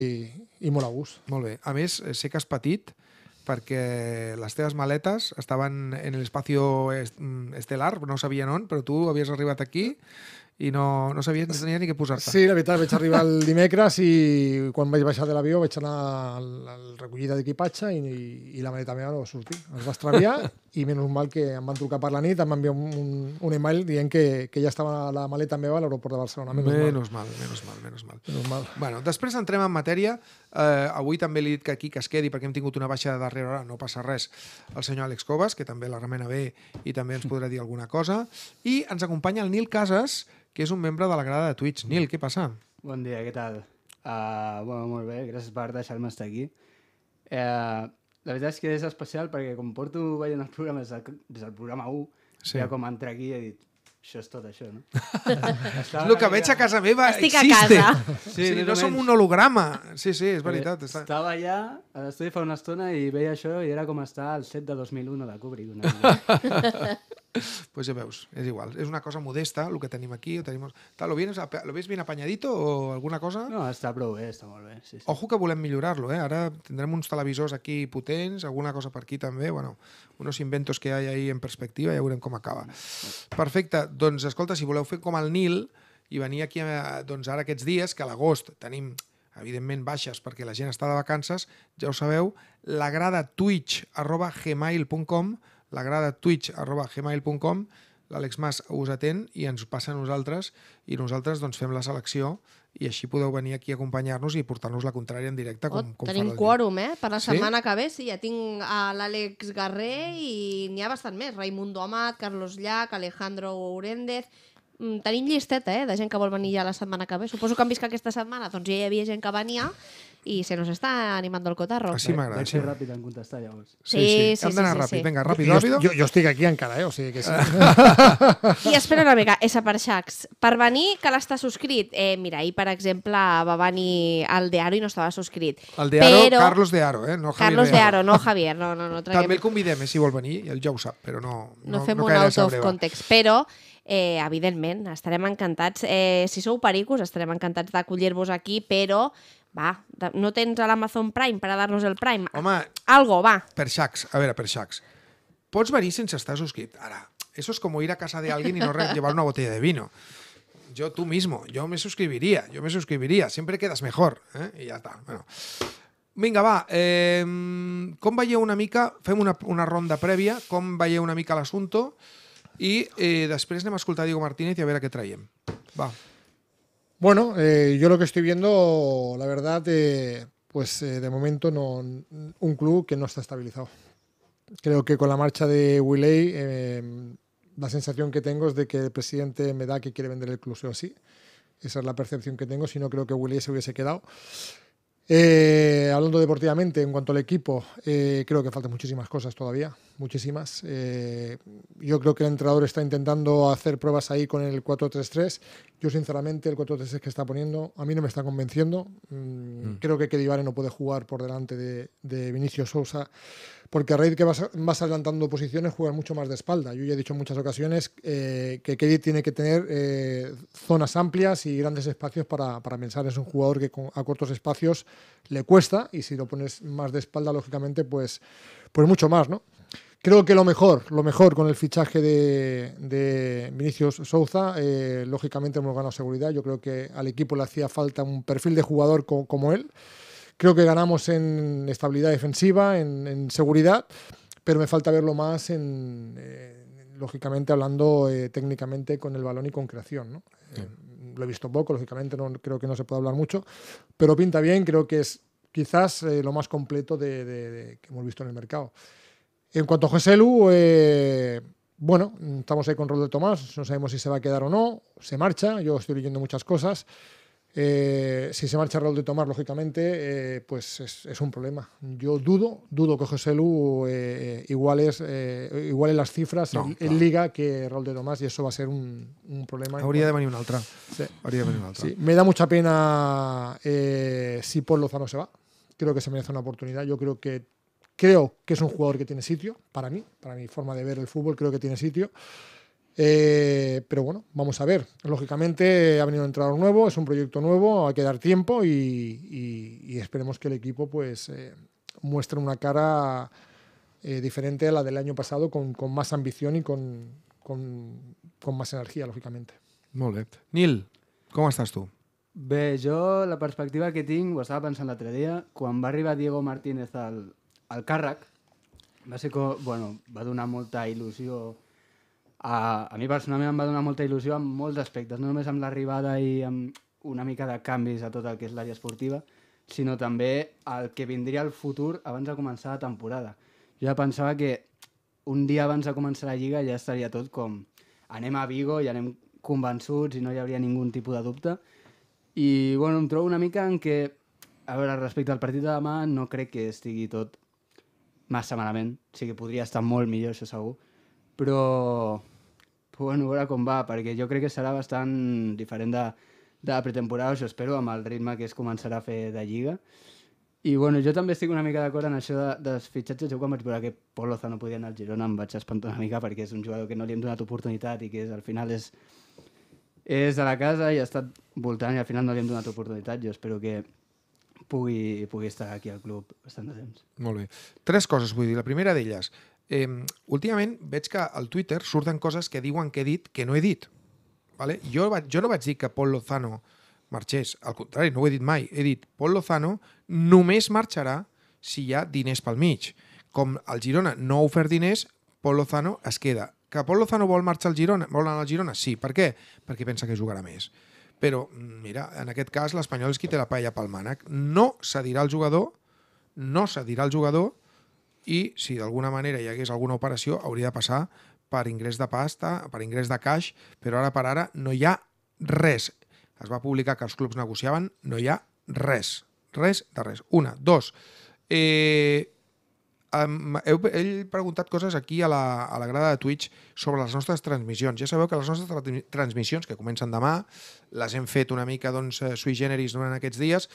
i, i molt a gust. Molt bé. A més, eh, sé que has patit perquè les teves maletes estaven en l'espai mm, estelar, no sabien on, però tu havies arribat aquí i no, no sabia, no tenia ni què posar-te. Sí, la veritat, vaig arribar el dimecres i quan vaig baixar de l'avió vaig anar al, al recollida d'equipatge i, i, i la maleta meva no va sortir. Es va estraviar i menys mal que em van trucar per la nit, em van enviar un, un, email dient que, que ja estava la maleta meva a l'aeroport de Barcelona. Menys, menys mal. mal. Menys mal, menys mal. Menys mal. Bueno, després entrem en matèria. Eh, avui també li he dit que aquí que es quedi perquè hem tingut una baixa de darrera hora, no passa res, el senyor Àlex Coves, que també la remena bé i també ens podrà dir alguna cosa. I ens acompanya el Nil Casas, que és un membre de la grada de Twitch. Nil, què passa? Bon dia, què tal? Uh, bueno, molt bé, gràcies per deixar-me estar aquí. Uh, la veritat és que és especial perquè com porto veient els programes des del, des del programa 1, sí. ja com entrar aquí he dit això és tot això, no? Estava el que veig a casa meva Estic existe. a casa. Sí, sí, no som un holograma. Sí, sí, és eh, veritat. Està... Estava allà a l'estudi fa una estona i veia això i era com estar al set de 2001 de Kubrick. Una pues ya veus, es igual. Es una cosa modesta, lo que tenim aquí. Ho tenim... Tal, lo, vienes, lo ves bien apañadito o alguna cosa? No, està prou bé, està molt bé. Sí, sí. Ojo que volem millorar-lo, eh? Ara tindrem uns televisors aquí potents, alguna cosa per aquí també, bueno, unos inventos que hi ha ahí en perspectiva, ja veurem com acaba. Perfecte, doncs escolta, si voleu fer com el Nil i venir aquí doncs, ara aquests dies, que a l'agost tenim evidentment baixes perquè la gent està de vacances, ja ho sabeu, l'agrada twitch arroba gmail.com l'agrada twitch arroba gmail.com l'Àlex Mas us atén i ens passa a nosaltres i nosaltres doncs, fem la selecció i així podeu venir aquí a acompanyar-nos i portar-nos la contrària en directe. Com, oh, com tenim quòrum, eh? Per la sí? setmana que ve, sí, ja tinc a l'Àlex Garré i n'hi ha bastant més. Raimundo Amat, Carlos Llach, Alejandro Urendez... Mm, tenim llisteta eh, de gent que vol venir ja la setmana que ve. Suposo que han vist que aquesta setmana doncs, ja hi havia gent que venia i se nos està animant el cotarro. Així m'agrada. Vaig ser ràpid en contestar, llavors. Sí, sí, sí. sí Hem d'anar sí, ràpid. Sí. Vinga, ràpid, ràpid. Jo, jo, estic aquí encara, eh? O sigui que sí. I espera una mica, és per xacs. Per venir, que l'està subscrit. Eh, mira, ahir, per exemple, va venir al Dearo i no estava subscrit. El Dearo, però... Carlos Dearo, eh? No Javier Carlos Dearo, no Javier. No, no, no, traguem... També el convidem, eh, si vol venir, ell ja ho sap, però no... No, no fem no un out of context, però eh, evidentment, estarem encantats. Eh, si sou pericos, estarem encantats d'acollir-vos aquí, però va, no tens l'Amazon Prime per a dar-nos el Prime? Home... Algo, va. Per xacs, a veure, per xacs. Pots venir sense estar suscrit. Ara, eso es como ir a casa de alguien y no llevar una botella de vino. Yo tú mismo, yo me suscribiría, yo me suscribiría, siempre quedas mejor. ¿eh? Y ya está, bueno. Vinga, va, eh, com veieu una mica, fem una, una ronda prèvia, com veieu una mica l'assumpte, Y eh, després anem a Diego Martínez y a ver qué traen. Va. Bueno, eh, yo lo que estoy viendo, la verdad, eh, pues eh, de momento no un club que no está estabilizado. Creo que con la marcha de Willey, la sensación que tengo es de que el presidente me da que quiere vender el club sí sí. Esa es la percepción que tengo, si no creo que Willey se hubiese quedado. Eh, hablando deportivamente, en cuanto al equipo, eh, creo que faltan muchísimas cosas todavía, muchísimas. Eh, yo creo que el entrenador está intentando hacer pruebas ahí con el 4-3-3. Yo, sinceramente, el 4-3-3 que está poniendo a mí no me está convenciendo. Mm, mm. Creo que Kedivare no puede jugar por delante de, de Vinicio Sousa porque a raíz que vas, vas, adelantando posiciones juegas mucho más de espalda. Yo ya he dicho en muchas ocasiones eh, que Kelly tiene que tener eh, zonas amplias y grandes espacios para, pensar. Es un jugador que a cortos espacios le cuesta y si lo pones más de espalda, lógicamente, pues, pues mucho más, ¿no? Creo que lo mejor, lo mejor con el fichaje de, Vinicius Souza, eh, lógicamente hemos ganado seguridad. Yo creo que al equipo le hacía falta un perfil de jugador como él. Creo que ganamos en estabilidad defensiva, en, seguridad, pero me falta verlo más en, eh, lógicamente, hablando eh, técnicamente con el balón y con creación. ¿no? Eh, lo he visto poco, lógicamente no, creo que no se puede hablar mucho, pero pinta bien, creo que es quizás lo más completo de, que hemos visto en el mercado. En cuanto a José Lu, bueno, estamos ahí con Rol de Tomás, no sabemos si se va a quedar o no, se marcha, yo estoy leyendo muchas cosas. Eh, si se marcha Raúl de Tomás, lógicamente, eh, pues es, un problema. Yo dudo, dudo que José Lu eh, eh iguales, las cifras en, Liga que Raúl de Tomás y eso va a ser un, problema. Habría de venir un otra. Sí. Me da mucha pena si Paul Lozano se va. Creo que se merece una oportunidad. Yo creo que creo que es un jugador que tiene sitio, para mí, para mi forma de ver el fútbol, creo que tiene sitio. Eh, pero bueno, vamos a ver. Lógicamente ha venido un nuevo, es un proyecto nuevo, hay que dar tiempo y, esperemos que el equipo pues eh, muestre una cara eh, diferente a la del año pasado con, más ambición y con, con, más energía, lógicamente. Molt Nil, ¿cómo estás tú? Bé, yo la perspectiva que tengo, estaba pensando pensant l'altre dia, cuando va arribar Diego Martínez al, al càrrec, va ser com, bueno, va donar molta a, a mi personalment em va donar molta il·lusió en molts aspectes, no només amb l'arribada i amb una mica de canvis a tot el que és l'àrea esportiva, sinó també el que vindria al futur abans de començar la temporada. Jo ja pensava que un dia abans de començar la Lliga ja estaria tot com anem a Vigo i anem convençuts i no hi hauria ningú tipus de dubte. I, bueno, em trobo una mica en què, a veure, respecte al partit de demà, no crec que estigui tot massa malament. O sí sigui que podria estar molt millor, això segur, però bueno, veure com va, perquè jo crec que serà bastant diferent de, de pretemporada, això espero, amb el ritme que es començarà a fer de Lliga. I bueno, jo també estic una mica d'acord en això de, dels fitxatges. Jo quan vaig veure que Pol Lozano podia anar al Girona em vaig espantar una mica perquè és un jugador que no li hem donat oportunitat i que és, al final és, és de la casa i ha estat voltant i al final no li hem donat oportunitat. Jo espero que pugui, pugui estar aquí al club bastant de temps. Molt bé. Tres coses vull dir. La primera d'elles, Eh, últimament veig que al Twitter surten coses que diuen que he dit que no he dit. Vale? Jo, va, jo no vaig dir que Pol Lozano marxés, al contrari, no ho he dit mai. He dit, Pol Lozano només marxarà si hi ha diners pel mig. Com el Girona no ha ofert diners, Pol Lozano es queda. Que Pol Lozano vol marxar al Girona, vol anar al Girona? Sí. Per què? Perquè pensa que jugarà més. Però, mira, en aquest cas l'Espanyol és qui té la paella pel mànec. No cedirà el jugador, no cedirà el jugador i si d'alguna manera hi hagués alguna operació hauria de passar per ingrés de pasta, per ingrés de caix, però ara per ara no hi ha res. Es va publicar que els clubs negociaven, no hi ha res. Res de res. Una. Dos. Eh, he, he preguntat coses aquí a la, a la grada de Twitch sobre les nostres transmissions. Ja sabeu que les nostres transmissions, que comencen demà, les hem fet una mica doncs, eh, sui generis durant aquests dies.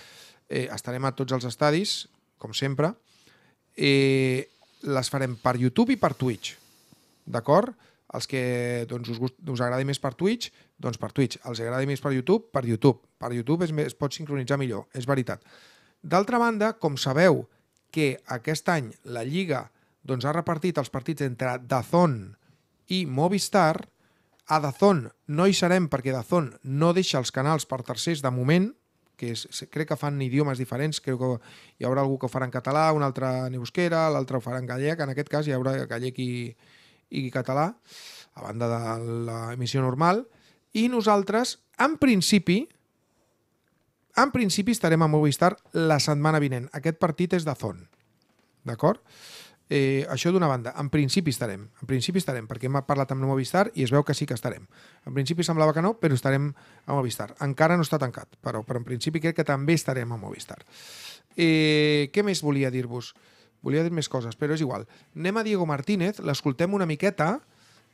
Eh, estarem a tots els estadis, com sempre eh, les farem per YouTube i per Twitch, d'acord? Els que doncs, us, gust, us agradi més per Twitch, doncs per Twitch. Els agradi més per YouTube, per YouTube. Per YouTube es, es pot sincronitzar millor, és veritat. D'altra banda, com sabeu que aquest any la Lliga doncs, ha repartit els partits entre Dazón i Movistar, a Dazón no hi serem perquè Dazón no deixa els canals per tercers de moment, que és, crec que fan idiomes diferents, crec que hi haurà algú que ho farà en català, un altre en eusquera, l'altre ho farà en gallec, en aquest cas hi haurà gallec i, i català, a banda de l'emissió normal, i nosaltres, en principi, en principi estarem a Movistar la setmana vinent. Aquest partit és de Zon, d'acord? D'acord? Eh, això d'una banda, en principi estarem, en principi estarem, perquè hem parlat amb Movistar i es veu que sí que estarem. En principi semblava que no, però estarem a Movistar. Encara no està tancat, però, però en principi crec que també estarem a Movistar. Eh, què més volia dir-vos? Volia dir més coses, però és igual. Anem a Diego Martínez, l'escoltem una miqueta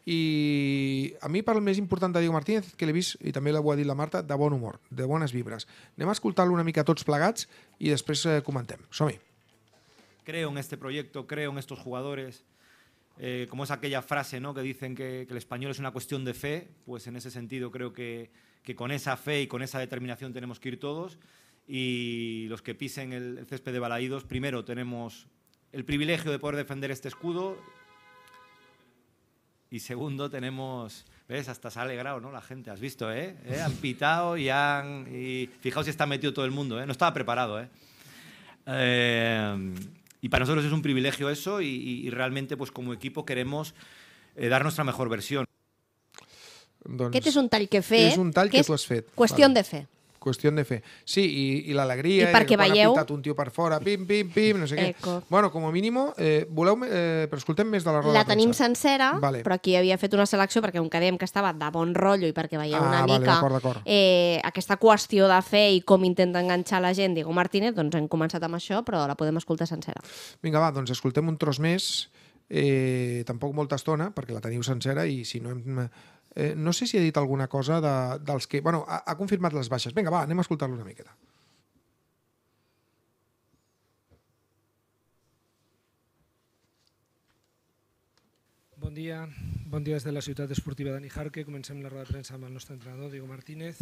i a mi per el més important de Diego Martínez que l'he vist, i també l'ho ha dit la Marta, de bon humor, de bones vibres. Anem a escoltar-lo una mica tots plegats i després eh, comentem. Som-hi. creo en este proyecto, creo en estos jugadores. Eh, como es aquella frase ¿no? que dicen que, que, el español es una cuestión de fe, pues en ese sentido creo que, que, con esa fe y con esa determinación tenemos que ir todos. Y los que pisen el, césped de Balaídos, primero tenemos el privilegio de poder defender este escudo y segundo tenemos ¿Ves? Hasta se ha alegrado, ¿no? La gente, has visto, ¿eh? ¿Eh? Han pitado y han... Y fijaos si está metido todo el mundo, ¿eh? No estaba preparado, ¿eh? eh y para nosotros es un privilegio eso y, realmente pues como equipo queremos eh, dar nuestra mejor versión. ¿Qué este es un tal que fe. fet, un tal que, tú has de fe. qüestió de fer. Sí, i, i l'alegria, I perquè i veieu... ha un tio per fora, pim, pim, pim, no sé què. Eco. Bueno, com a mínim, eh, voleu, eh, però escoltem més de la roda La tenim tenim sencera, vale. però aquí havia fet una selecció perquè un quedem que estava de bon rotllo i perquè veieu ah, una vale, mica d acord, d acord. Eh, aquesta qüestió de fer i com intenta enganxar la gent Diego Martínez, doncs hem començat amb això, però la podem escoltar sencera. Vinga, va, doncs escoltem un tros més, eh, tampoc molta estona, perquè la teniu sencera i si no hem Eh, no sé si ha dit alguna cosa de, dels que... Bueno, ha, ha confirmat les baixes. Vinga, va, anem a escoltar-lo una miqueta. Bon dia, bon dia des de la ciutat esportiva de Nijarque. Comencem la roda de premsa amb el nostre entrenador, Diego Martínez.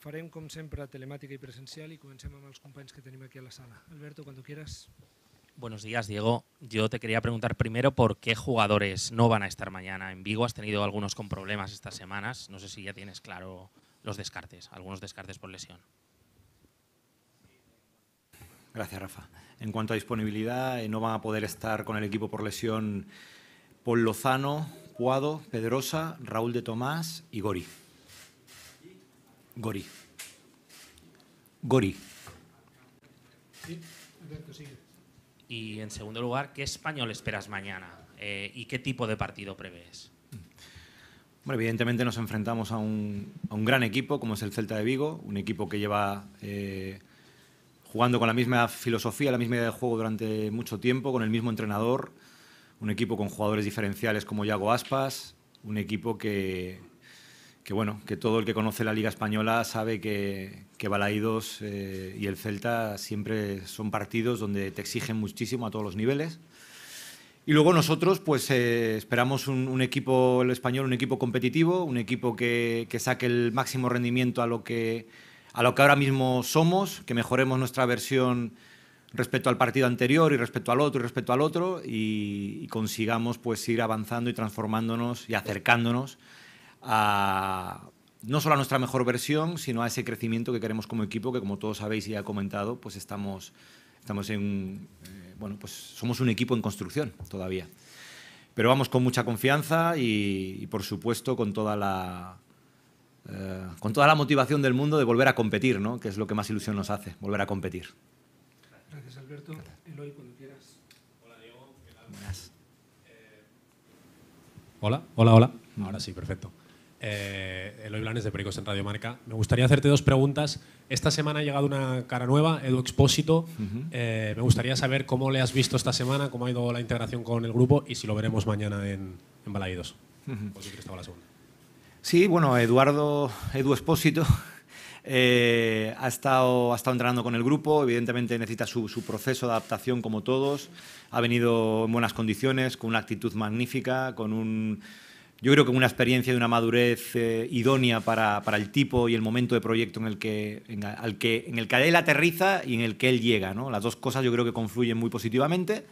Farem, com sempre, telemàtica i presencial i comencem amb els companys que tenim aquí a la sala. Alberto, quan quieras. quieras. Buenos días, Diego. Yo te quería preguntar primero por qué jugadores no van a estar mañana en Vigo. Has tenido algunos con problemas estas semanas. No sé si ya tienes claro los descartes, algunos descartes por lesión. Gracias, Rafa. En cuanto a disponibilidad, eh, no van a poder estar con el equipo por lesión Paul Lozano, Cuado, Pedrosa, Raúl de Tomás y Gori. Gori. Gori. Sí, y en segundo lugar, ¿qué español esperas mañana eh, y qué tipo de partido prevés? Bueno, evidentemente nos enfrentamos a un, a un, gran equipo como es el Celta de Vigo, un equipo que lleva eh, jugando con la misma filosofía, la misma idea de juego durante mucho tiempo, con el mismo entrenador, un equipo con jugadores diferenciales como Yago Aspas, un equipo que, que bueno, que todo el que conoce la Liga Española sabe que, que Balaidos eh, y el Celta siempre son partidos donde te exigen muchísimo a todos los niveles. Y luego nosotros pues eh, esperamos un, equipo, el español, un equipo competitivo, un equipo que, saque el máximo rendimiento a lo, que, a lo que ahora mismo somos, que mejoremos nuestra versión respecto al partido anterior y respecto al otro y respecto al otro y, consigamos pues ir avanzando y transformándonos y acercándonos a no solo a nuestra mejor versión, sino a ese crecimiento que queremos como equipo, que como todos y ya comentado, pues estamos, estamos en, eh, bueno, pues somos un equipo en construcción todavía. Pero vamos con mucha confianza y, por supuesto, con toda la, eh, con toda la motivación del mundo de volver a competir, ¿no? que es lo que más ilusión nos hace, volver a competir. Gracias, Alberto. Eloy, cuando quieras. Hola, Diego. Eh, hola, hola, hola. Ahora sí, perfecto. Eh, Eloy Blanes de Pericos en Radio Marca. Me gustaría hacerte dos preguntas. Esta semana ha llegado una cara nueva, Edu Expósito. Eh, me gustaría saber cómo le has visto esta semana, cómo ha ido la integración con el grupo y si lo veremos mañana en, en Sí, bueno, Eduardo, Edu Expósito. Eh, ha, estado, estado entrenando con el grupo, evidentemente necesita su, proceso de adaptación como todos, ha venido en buenas condiciones, con una actitud magnífica, con un, yo creo que una experiencia de una madurez eh, idónea para, el tipo y el momento de proyecto en el que, al que, en el que él aterriza y en el que él llega. Las dos cosas yo creo que confluyen muy positivamente.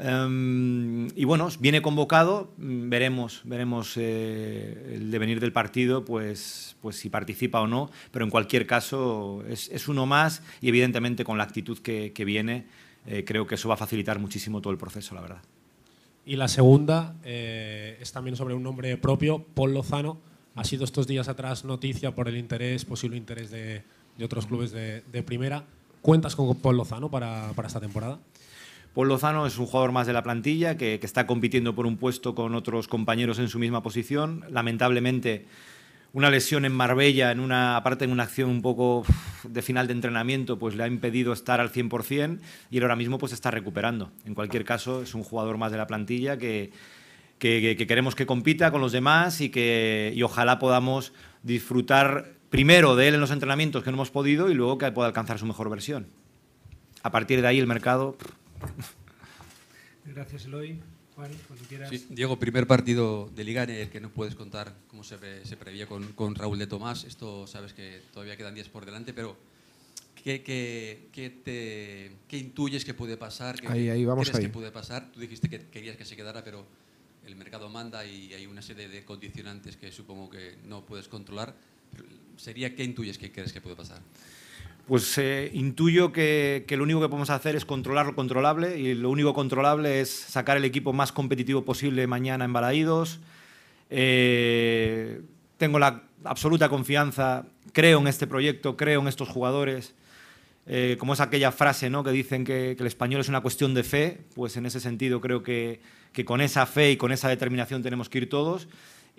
Em, y bueno, viene convocado, veremos, veremos eh, el devenir del partido, pues, pues si participa o no, pero en cualquier caso es, uno más y evidentemente con la actitud que, viene eh, creo que eso va a facilitar muchísimo todo el proceso, la verdad. Y la segunda eh, es también sobre un nombre propio, Paul Lozano. Ha sido estos días atrás noticia por el interés, posible interés de, otros clubes de, primera. ¿Cuentas con Paul Lozano para, esta temporada? Paul Lozano es un jugador más de la plantilla que, está compitiendo por un puesto con otros compañeros en su misma posición. Lamentablemente una lesión en Marbella, en una, aparte en una acción un poco de final de entrenamiento, pues le ha impedido estar al 100% y él ahora mismo pues está recuperando. En cualquier caso, es un jugador más de la plantilla que, que, queremos que compita con los demás y que y ojalá podamos disfrutar primero de él en los entrenamientos que no hemos podido y luego que pueda alcanzar su mejor versión. A partir de ahí el mercado... Gracias, Eloy. Diego, primer partido de Liga en el que no puedes contar cómo se, previa con, Raúl de Tomás. Esto sabes que todavía quedan días por delante, pero ¿qué, intuyes que puede pasar? ¿Qué ahí, vamos crees que puede pasar? Tú dijiste que querías que se quedara, pero el mercado manda y hay una serie de condicionantes que supongo que no puedes controlar. Sería, ¿qué intuyes que crees que puede pasar? Pues eh, intuyo que, lo único que podemos hacer es controlar lo controlable y lo único controlable es sacar el equipo más competitivo posible mañana en Balaídos. Eh, tengo la absoluta confianza, creo en este proyecto, creo en estos jugadores. Eh, como es aquella frase ¿no? que dicen que, el español es una cuestión de fe, pues en ese sentido creo que, con esa fe y con esa determinación tenemos que ir todos.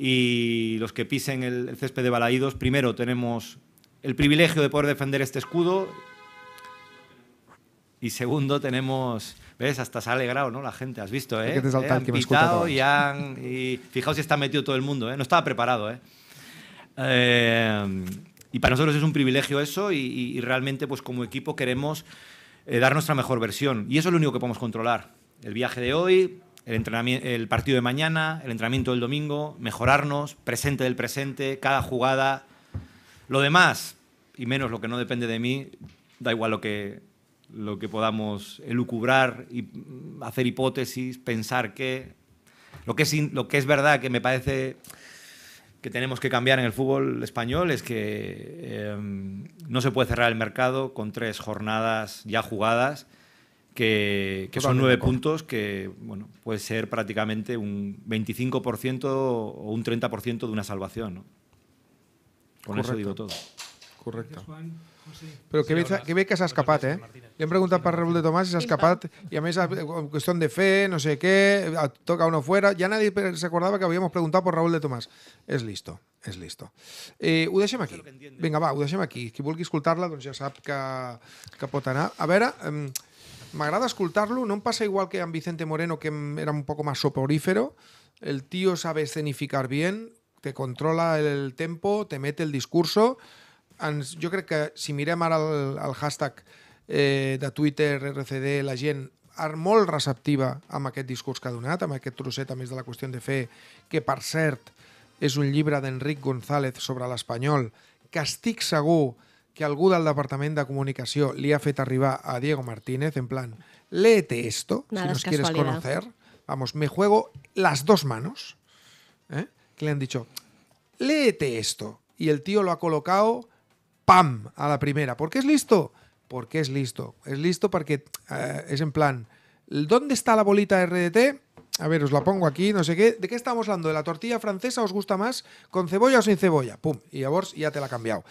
Y los que pisen el, césped de Balaídos, primero tenemos el privilegio de poder defender este escudo. Y segundo, tenemos, ves, hasta se ha alegrado, ¿no? La gente, has visto, ¿eh? Que este pitado y han... fijaos si está metido todo el mundo, ¿eh? No estaba preparado, ¿eh? eh y para nosotros es un privilegio eso y, realmente pues como equipo queremos eh, dar nuestra mejor versión. Y eso es lo único que podemos controlar. El viaje de hoy, el, entrenamiento, el partido de mañana, el entrenamiento del domingo, mejorarnos, presente del presente, cada jugada, lo demás, y menos lo que no depende de mí, da igual lo que, lo que podamos elucubrar, y hacer hipótesis, pensar que lo que, es, lo que es verdad que me parece que tenemos que cambiar en el fútbol español es que em, no se puede cerrar el mercado con tres jornadas ya jugadas, que, son nueve puntos, que puede ser prácticamente un 25% o un 30% de una salvación. Con Correcte. eso digo todo. Correcte. Però que, veig, que bé que s'ha escapat, eh? Li hem preguntat per Raúl de Tomàs i s'ha escapat, i a més, en qüestió de fe, no sé què, toca uno fuera, ja nadie se acordava que havíem preguntat per Raúl de Tomàs. És listo, és listo. Eh, ho deixem aquí. Vinga, va, ho deixem aquí. Qui vulgui escoltar-la, doncs ja sap que, que pot anar. A veure, m'agrada escoltar-lo, no em passa igual que amb Vicente Moreno, que era un poco más soporífero, el tío sabe escenificar bien, te controla el tempo, te mete el discurso. Ens, jo crec que si mirem ara el, el hashtag eh, de Twitter, RCD, la gent molt receptiva amb aquest discurs que ha donat, amb aquest trosset a més de la qüestió de fer, que per cert és un llibre d'Enric González sobre l'espanyol, que estic segur que algú del Departament de Comunicació li ha fet arribar a Diego Martínez, en plan, léete esto, Nada si nos quieres conocer. Vamos, me juego las dos manos. ¿eh? le han dicho, léete esto. Y el tío lo ha colocado, ¡pam!, a la primera. ¿Por qué es listo? Porque es listo. Es listo porque eh, es en plan, ¿dónde está la bolita RDT? A ver, os la pongo aquí, no sé qué. ¿De qué estamos hablando? ¿De la tortilla francesa os gusta más? ¿Con cebolla o sin cebolla? Pum, y a vos ya te la ha cambiado.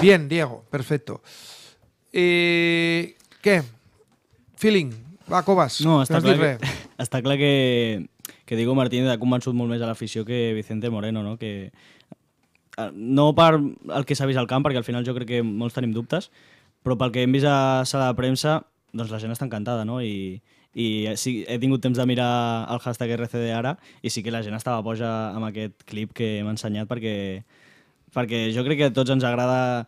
Bien, Diego, perfecto. Eh, ¿Qué? Feeling, va, Cobas. No, hasta Claque. que, que que Diego Martínez ha convençut molt més a l'afició que Vicente Moreno, no? que eh, no per el que s'ha vist al camp, perquè al final jo crec que molts tenim dubtes, però pel que hem vist a sala de premsa, doncs la gent està encantada, no? I, i sí, he tingut temps de mirar el hashtag RCD ara i sí que la gent estava boja amb aquest clip que hem ensenyat perquè, perquè jo crec que a tots ens agrada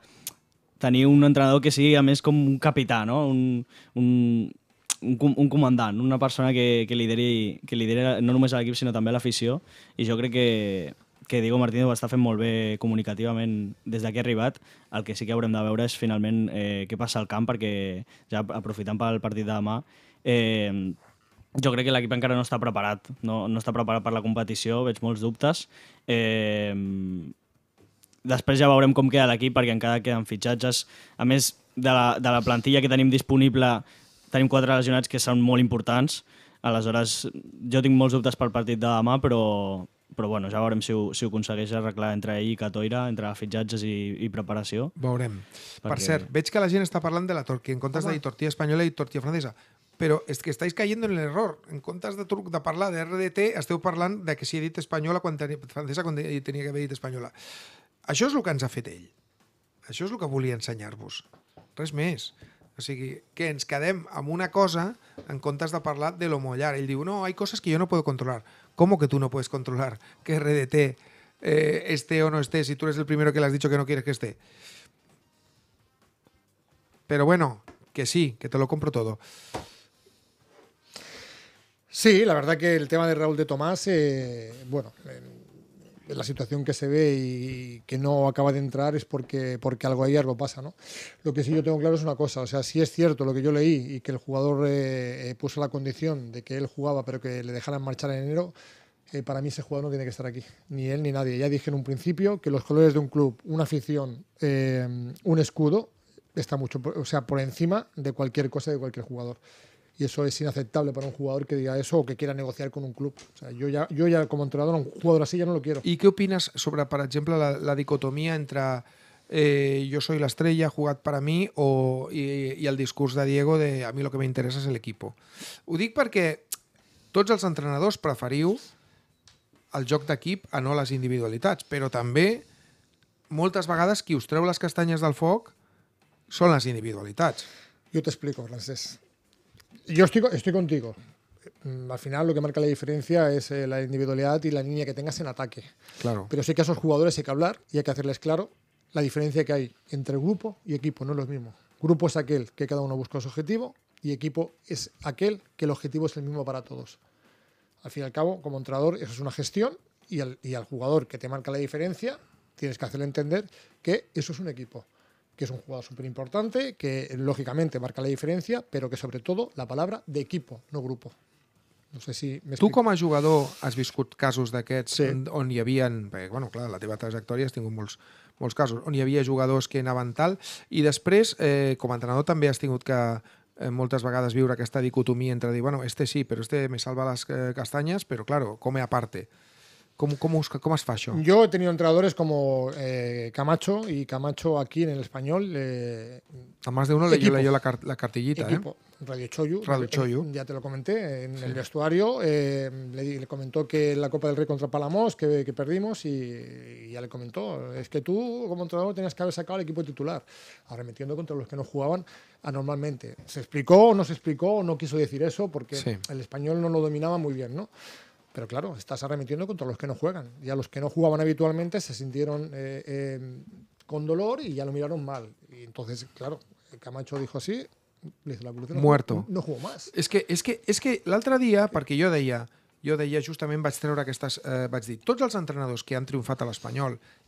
tenir un entrenador que sigui, a més, com un capità, no? Un, un, un, un comandant, una persona que, que, lideri, que lideri no només l'equip sinó també a l'afició i jo crec que, que Diego Martínez ho està fent molt bé comunicativament des de que ha arribat. El que sí que haurem de veure és finalment eh, què passa al camp perquè ja aprofitant pel partit de demà eh, jo crec que l'equip encara no està preparat, no, no està preparat per la competició, veig molts dubtes. Eh, després ja veurem com queda l'equip perquè encara queden fitxatges. A més, de la, de la plantilla que tenim disponible tenim quatre lesionats que són molt importants, aleshores jo tinc molts dubtes pel partit de demà, però, però bueno, ja veurem si ho, si ho aconsegueix arreglar entre ell i Catoira, entre fitxatges i, i preparació. Veurem. Perquè... Per cert, veig que la gent està parlant de la Torquia en comptes Home. de tortilla espanyola i tortilla francesa, però és que estàs caient en l'error. En comptes de, de parlar de RDT, esteu parlant de que si he dit espanyola quan tenia, francesa quan tenia que haver dit espanyola. Això és el que ens ha fet ell. Això és el que volia ensenyar-vos. Res més. Así que en quedem amb una cosa en comptes de parlar de lo mollar. Él diu, no, hay cosas que yo no puedo controlar. ¿Cómo que tú no puedes controlar que RDT eh, esté o no esté si tú eres el primero que le has dicho que no quieres que esté? Pero bueno, que sí, que te lo compro todo. Sí, la verdad que el tema de Raúl de Tomás, eh, bueno, la situación que se ve y que no acaba de entrar es porque, porque algo ayer lo pasa. ¿no? Lo que sí yo tengo claro es una cosa, o sea, si es cierto lo que yo leí y que el jugador eh, eh, puso la condición de que él jugaba pero que le dejaran marchar en enero, eh, para mí ese jugador no tiene que estar aquí, ni él ni nadie. Ya dije en un principio que los colores de un club, una afición, un escudo, está mucho, o sea, por encima de cualquier cosa, de cualquier jugador. y eso es inaceptable para un jugador que diga eso o que quiera negociar con un club. O sea, yo, ya, yo ya como entrenador, un jugador así ya no lo quiero. ¿Y qué opinas sobre, por ejemplo, la, la dicotomía entre eh, yo soy la estrella, jugad para mí o, y, y el discurso de Diego de a mí lo que me interesa es el equipo? Udic porque tots els entrenadors preferiu el joc d'equip a no les individualitats, però també moltes vegades qui us treu les castanyes del foc són les individualitats. Jo t'explico, Francesc. Yo estoy, contigo. Mm, al final lo que marca la diferencia es eh, la individualidad y la niña que tengas en ataque. Claro. Pero sí que a esos jugadores hay que hablar y hay que hacerles claro la diferencia que hay entre grupo y equipo, no es lo mismo. Grupo es aquel que cada uno busca su objetivo y equipo es aquel que el objetivo es el mismo para todos. Al fin y al cabo, como entrenador, eso es una gestión y al jugador que te marca la diferencia, tienes que hacerle entender que eso es un equipo que es un jugador súper importante, que lógicamente marca la diferencia, pero que sobre todo la palabra de equipo, no grupo. No sé si tu com a jugador has viscut casos d'aquests sí. on hi havia, perquè, bueno, clar, la teva trajectòria has tingut molts, molts casos, on hi havia jugadors que anaven tal, i després, eh, com a entrenador, també has tingut que eh, moltes vegades viure aquesta dicotomia entre dir, bueno, este sí, però este me salva les eh, castanyes, però, claro, come aparte. ¿Cómo, cómo, cómo has Yo he tenido entrenadores como eh, Camacho y Camacho aquí en el español. Eh, a más de uno le leyó la, cartillita. Equipo. ¿eh? Radio Choyu. ya te lo comenté. En el vestuario le, comentó que la Copa del Rey contra Palamos, que, que perdimos, y, ya le comentó. Es que tú, como entrenador, tenías que haber sacado al equipo titular, arremetiendo contra los que no jugaban anormalmente. ¿Se explicó o no se explicó? No quiso decir eso porque el español no lo dominaba muy bien, ¿no? Pero claro, estás arremetiendo contra los que no juegan. Y a los que no jugaban habitualmente se sintieron eh, eh, con dolor y ya lo miraron mal. Y entonces, claro, Camacho dijo así, le la Muerto. No, jugó más. Es que, es que, es que yo de yo yo de jo deia justament vaig treure aquestes... Eh, vaig dir, todos los entrenados que han triomfat a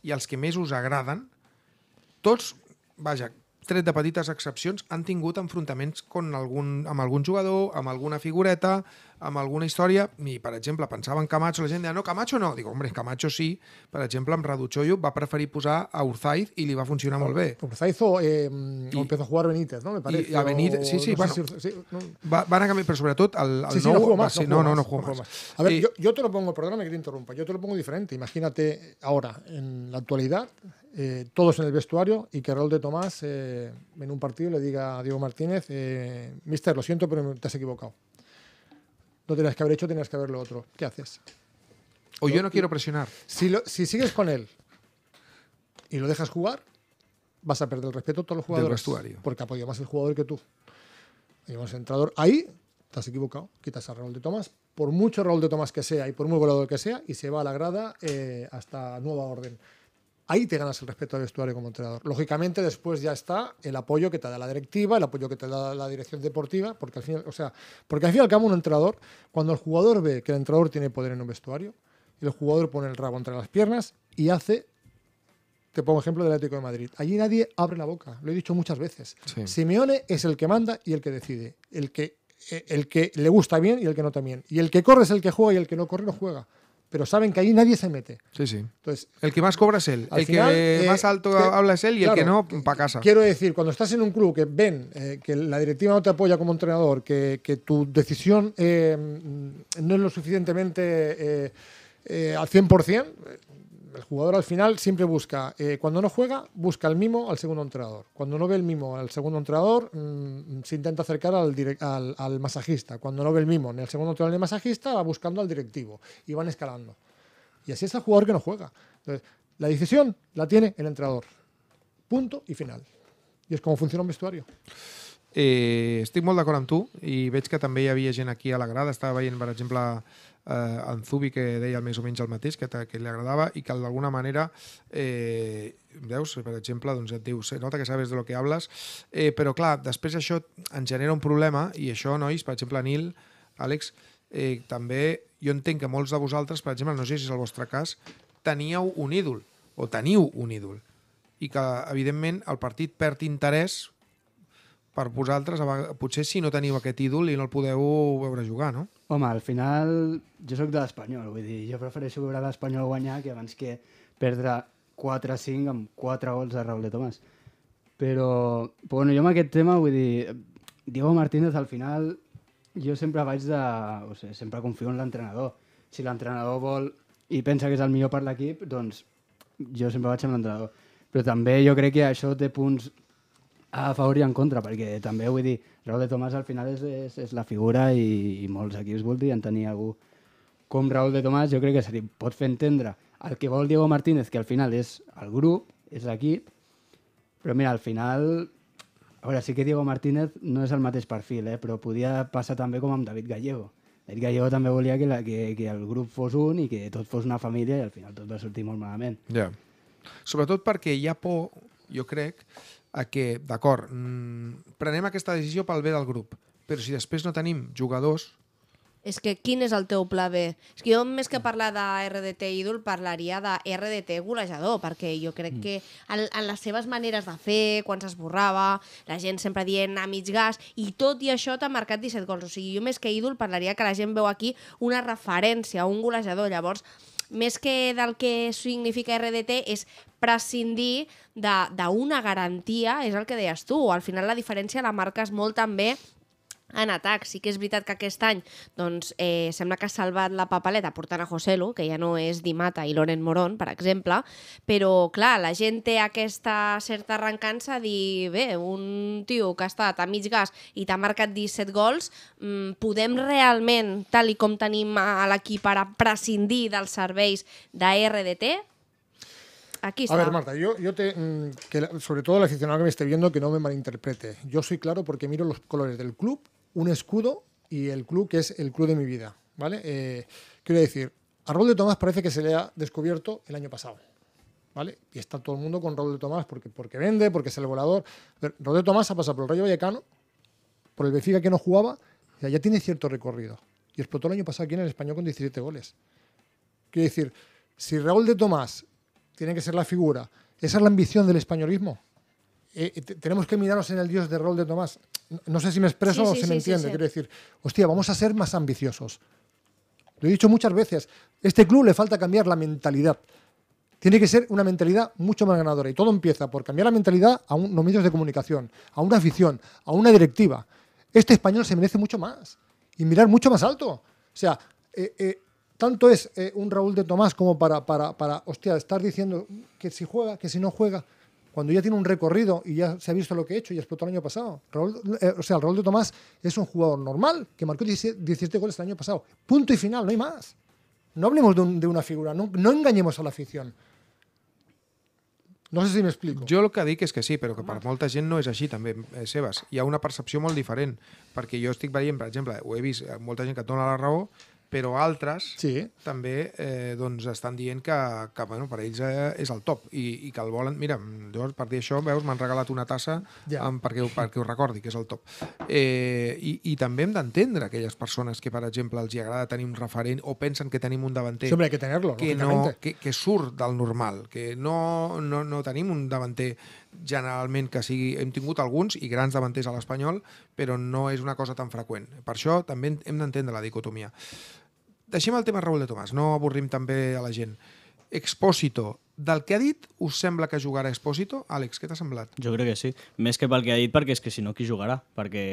y a los que més os agraden, todos, vaya... tret de petites excepcions, han tingut enfrontaments con algun, amb algun jugador, amb alguna figureta, amb alguna història. I, per exemple, pensava en Camacho, la gent deia, no, Camacho no. Dic, hombre, Camacho sí. Per exemple, amb Raduchoyo va preferir posar a Urzaiz i li va funcionar molt bé. Urzaiz o, eh, empezó a jugar Benítez, no? Me parece. I a Benítez, sí, sí, no bueno. Sé si, sí, no. va, van a cambiar, però sobretot el, el sí, sí, nou... No, juego más, va, no, no, no, no, no, no, A ver, y, eh, yo, yo te lo pongo, perdóname que te interrumpa, yo te lo pongo diferente. Imagínate ahora, en la actualidad, Eh, todos en el vestuario y que Raúl de Tomás eh, en un partido le diga a Diego Martínez, eh, mister, lo siento, pero te has equivocado. No tenías que haber hecho, tenías que haberlo otro. ¿Qué haces? O yo no quiero presionar. Si, sigues con él y lo dejas jugar, vas a perder el respeto de todos los jugadores. Del vestuario. Porque apoya más el jugador que tú. Y un Ahí te has equivocado. Quitas a Raúl de Tomás, por mucho Raúl de Tomás que sea y por muy goleador que sea, y se va a la grada hasta nueva orden. Ahí te ganas el respeto del vestuario como entrenador. Lógicamente, después ya está el apoyo que te da la directiva, el apoyo que te da la dirección deportiva, porque al final, o sea, porque al fin y al cabo un entrenador, cuando el jugador ve que el entrenador tiene poder en un vestuario, el jugador pone el rabo entre las piernas y hace te pongo ejemplo del Atlético de Madrid. Allí nadie abre la boca, lo he dicho muchas veces. Simeone es el que manda y el que decide, el que, eh, el que le gusta bien y el que no también. Y el que corre es el que juega y el que no corre no juega pero saben que ahí nadie se mete. Sí, sí. Entonces, el que más cobra es él, el que más eh, alto habla es él y el que no, para casa. Quiero decir, cuando estás en un club que ven eh, que la directiva no te apoya como entrenador, que, tu decisión eh, mm, no es lo suficientemente al 100%, el jugador al final siempre busca, eh, cuando no juega, busca el mimo al segundo entrenador. Cuando no ve el mimo al segundo entrenador, mm, se intenta acercar al, al, al, masajista. Cuando no ve el mimo ni al segundo entrenador ni masajista, va buscando al directivo y van escalando. Y así es el jugador que no juega. Entonces, la decisión la tiene el entrenador. Punto y final. Y es como funciona un vestuario. Eh, estic molt d'acord amb tu que aquí a la grada. Estaba veient, eh, en Zubi que deia més o menys el mateix, que, que li agradava i que d'alguna manera, eh, veus, per exemple, doncs et diu, se nota que sabes de lo que hables, eh, però clar, després això ens genera un problema i això, nois, per exemple, Nil, Àlex, eh, també jo entenc que molts de vosaltres, per exemple, no sé si és el vostre cas, teníeu un ídol o teniu un ídol i que, evidentment, el partit perd interès per vosaltres, potser si no teniu aquest ídol i no el podeu veure jugar, no? Home, al final jo sóc de l'Espanyol, vull dir, jo prefereixo veure l'Espanyol guanyar que abans que perdre 4-5 amb 4 gols de Raúl de Tomàs. Però, però bueno, jo amb aquest tema, vull dir, Diego Martínez al final jo sempre vaig de... O sigui, sempre confio en l'entrenador. Si l'entrenador vol i pensa que és el millor per l'equip, doncs jo sempre vaig amb l'entrenador. Però també jo crec que això té punts a favor i en contra, perquè també vull dir, Raúl de Tomàs al final és, és, és la figura i, i molts equips voldrien tenir algú com Raúl de Tomàs, jo crec que se li pot fer entendre el que vol Diego Martínez, que al final és el grup, és l'equip, però mira, al final... A veure, sí que Diego Martínez no és el mateix perfil, eh? però podia passar també com amb David Gallego. David Gallego també volia que, la, que, que el grup fos un i que tot fos una família i al final tot va sortir molt malament. Ja. Yeah. Sobretot perquè hi ha por, jo crec, a que, d'acord, mm, prenem aquesta decisió pel bé del grup, però si després no tenim jugadors... És que quin és el teu pla B? És que jo més que parlar de RDT ídol parlaria de RDT golejador, perquè jo crec mm. que en, en les seves maneres de fer, quan s'esborrava, la gent sempre dient a mig gas, i tot i això t'ha marcat 17 gols. O sigui, jo més que ídol parlaria que la gent veu aquí una referència, un golejador. Llavors, més que del que significa RDT, és prescindir d'una garantia, és el que deies tu. Al final la diferència la marques molt també en atac. Sí que és veritat que aquest any doncs, eh, sembla que ha salvat la papaleta portant a Joselu, que ja no és Dimata i Loren Morón, per exemple, però clar, la gent té aquesta certa arrencança de dir, bé, un tio que ha estat a mig gas i t'ha marcat 17 gols, mm, podem realment, tal i com tenim a l'equip ara, prescindir dels serveis d'RDT? Aquí está. A ver, Marta, yo, yo te. Mm, que sobre todo el aficionado que me esté viendo, que no me malinterprete. Yo soy claro porque miro los colores del club un escudo y el club que es el club de mi vida. ¿vale? Eh, quiero decir, a Raúl de Tomás parece que se le ha descubierto el año pasado. ¿Vale? Y está todo el mundo con Raúl de Tomás porque, porque vende, porque es el volador. Raúl de Tomás ha pasado por el Rayo Vallecano, por el Benfica que no jugaba, y ya tiene cierto recorrido. Y explotó el año pasado aquí en el español con 17 goles. Quiero decir, si Raúl de Tomás tiene que ser la figura, esa es la ambición del españolismo. Eh, eh, tenemos que mirarnos en el Dios de rol de Tomás. No sé si me expreso o se me entiende. Quiero decir, hostia, vamos a ser más ambiciosos. Lo he dicho muchas veces, este club le falta cambiar la mentalidad. Tiene que ser una mentalidad mucho más ganadora. Y todo empieza por cambiar la mentalidad a unos medios de comunicación, a una afición, a una directiva. Este español se merece mucho más y mirar mucho más alto. O sea, eh, tanto es un Raúl de Tomás como para, para, para, hostia, estar diciendo que si juega, que si no juega cuando ya tiene un recorrido y ya se ha visto lo que ha he hecho y explotó el año pasado. Eh, o sea, el Raúl de Tomás es un jugador normal que marcó 17, goles el año pasado. Punto y final, no hay más. No hablemos de, una figura, no, engañemos a la afición. No sé si me explico. Yo lo que dic es que sí, pero que para molta no es así también, eh, Sebas. y ha una percepción muy diferente. Porque yo estic viendo, por ejemplo, ho he vist, eh, molta gent que dona la però altres sí. també eh, doncs estan dient que, que bueno, per ells eh, és el top i, i que el volen... Mira, llavors per dir això, veus, m'han regalat una tassa ja. amb, perquè, perquè ho recordi, que és el top. Eh, i, I també hem d'entendre aquelles persones que, per exemple, els hi agrada tenir un referent o pensen que tenim un davanter... Sempre que tenir-lo, que, no, que, que surt del normal, que no, no, no tenim un davanter generalment que sigui, hem tingut alguns i grans davanters a l'Espanyol, però no és una cosa tan freqüent. Per això també hem d'entendre la dicotomia. Deixem el tema Raúl de Tomàs, no avorrim també a la gent. Expósito, del que ha dit, us sembla que jugarà Expósito? Àlex, què t'ha semblat? Jo crec que sí. Més que pel que ha dit, perquè és que si no, qui jugarà? Perquè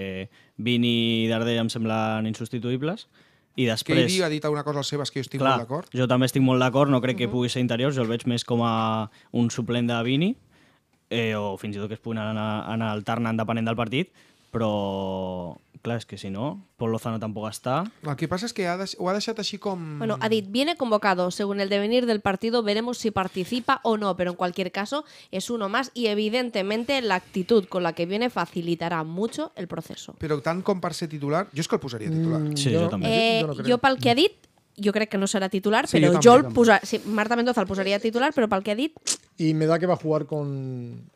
Vini i Dardell em semblen insubstituïbles. I després... Que ha dit alguna cosa als seves que jo estic clar, molt d'acord. Jo també estic molt d'acord, no crec uh -huh. que pugui ser interior, jo el veig més com a un suplent de Vini. eh, o fins que es puguin anar, anar alternant depenent del partido, pero claro, es que si no, Pol Lozano tampoco lo Lo que pasa es que ha ha Bueno, ha viene convocado, según el devenir del partido veremos si participa o no, pero en cualquier caso es uno más y evidentemente la actitud con la que viene facilitará mucho el proceso. Pero tan comparse titular, yo es que lo posaria titular. Yo, mm, sí, yo jo eh, que ha que no será titular, pero yo jo, Marta Mendoza el posaria titular, pero pel que ha y me da que va a jugar con.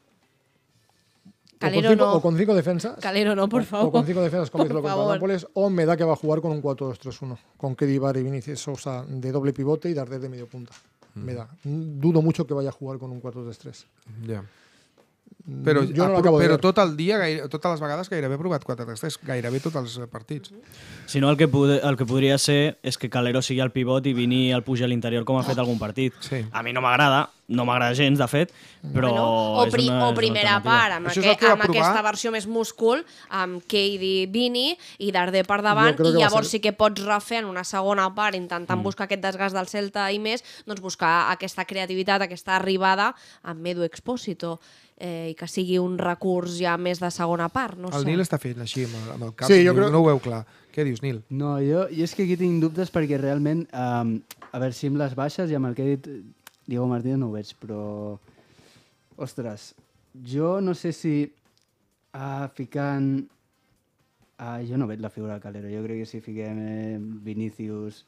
Calero cinco, no. O con cinco defensas. Calero no, por favor. O con cinco defensas, como hizo contra Nápoles. O me da que va a jugar con un 4-2-3-1. Con Kedivar y Vinicius Sousa de doble pivote y Darder de medio punta. Me da. Dudo mucho que vaya a jugar con un 4-2-3. Ya. Però, jo no l'acabo de però tot el dia, gaire, totes les vegades, gairebé he provat 4 3 3 gairebé tots els partits. Si no, el que, pod el que podria ser és que Calero sigui el pivot i Vini el puja a l'interior com ha fet algun partit. Sí. A mi no m'agrada, no m'agrada gens, de fet, però... Bueno, o, pri una, o primera part, amb, que, amb provar... aquesta versió més múscul, amb Cady, Vini i Darder per davant, i llavors ser... sí que pots refer en una segona part, intentant mm. buscar aquest desgast del Celta i més, doncs buscar aquesta creativitat, aquesta arribada amb Medo Expósito eh, i que sigui un recurs ja més de segona part. No el sé. Nil està fent així amb el, amb el cap, sí, jo crec... no ho veu clar. Què dius, Nil? No, jo, jo és que aquí tinc dubtes perquè realment, um, a veure si amb les baixes i amb el que he dit Diego Martínez no ho veig, però... Ostres, jo no sé si uh, ficant... Uh, jo no veig la figura de Calero, jo crec que si fiquem eh, Vinicius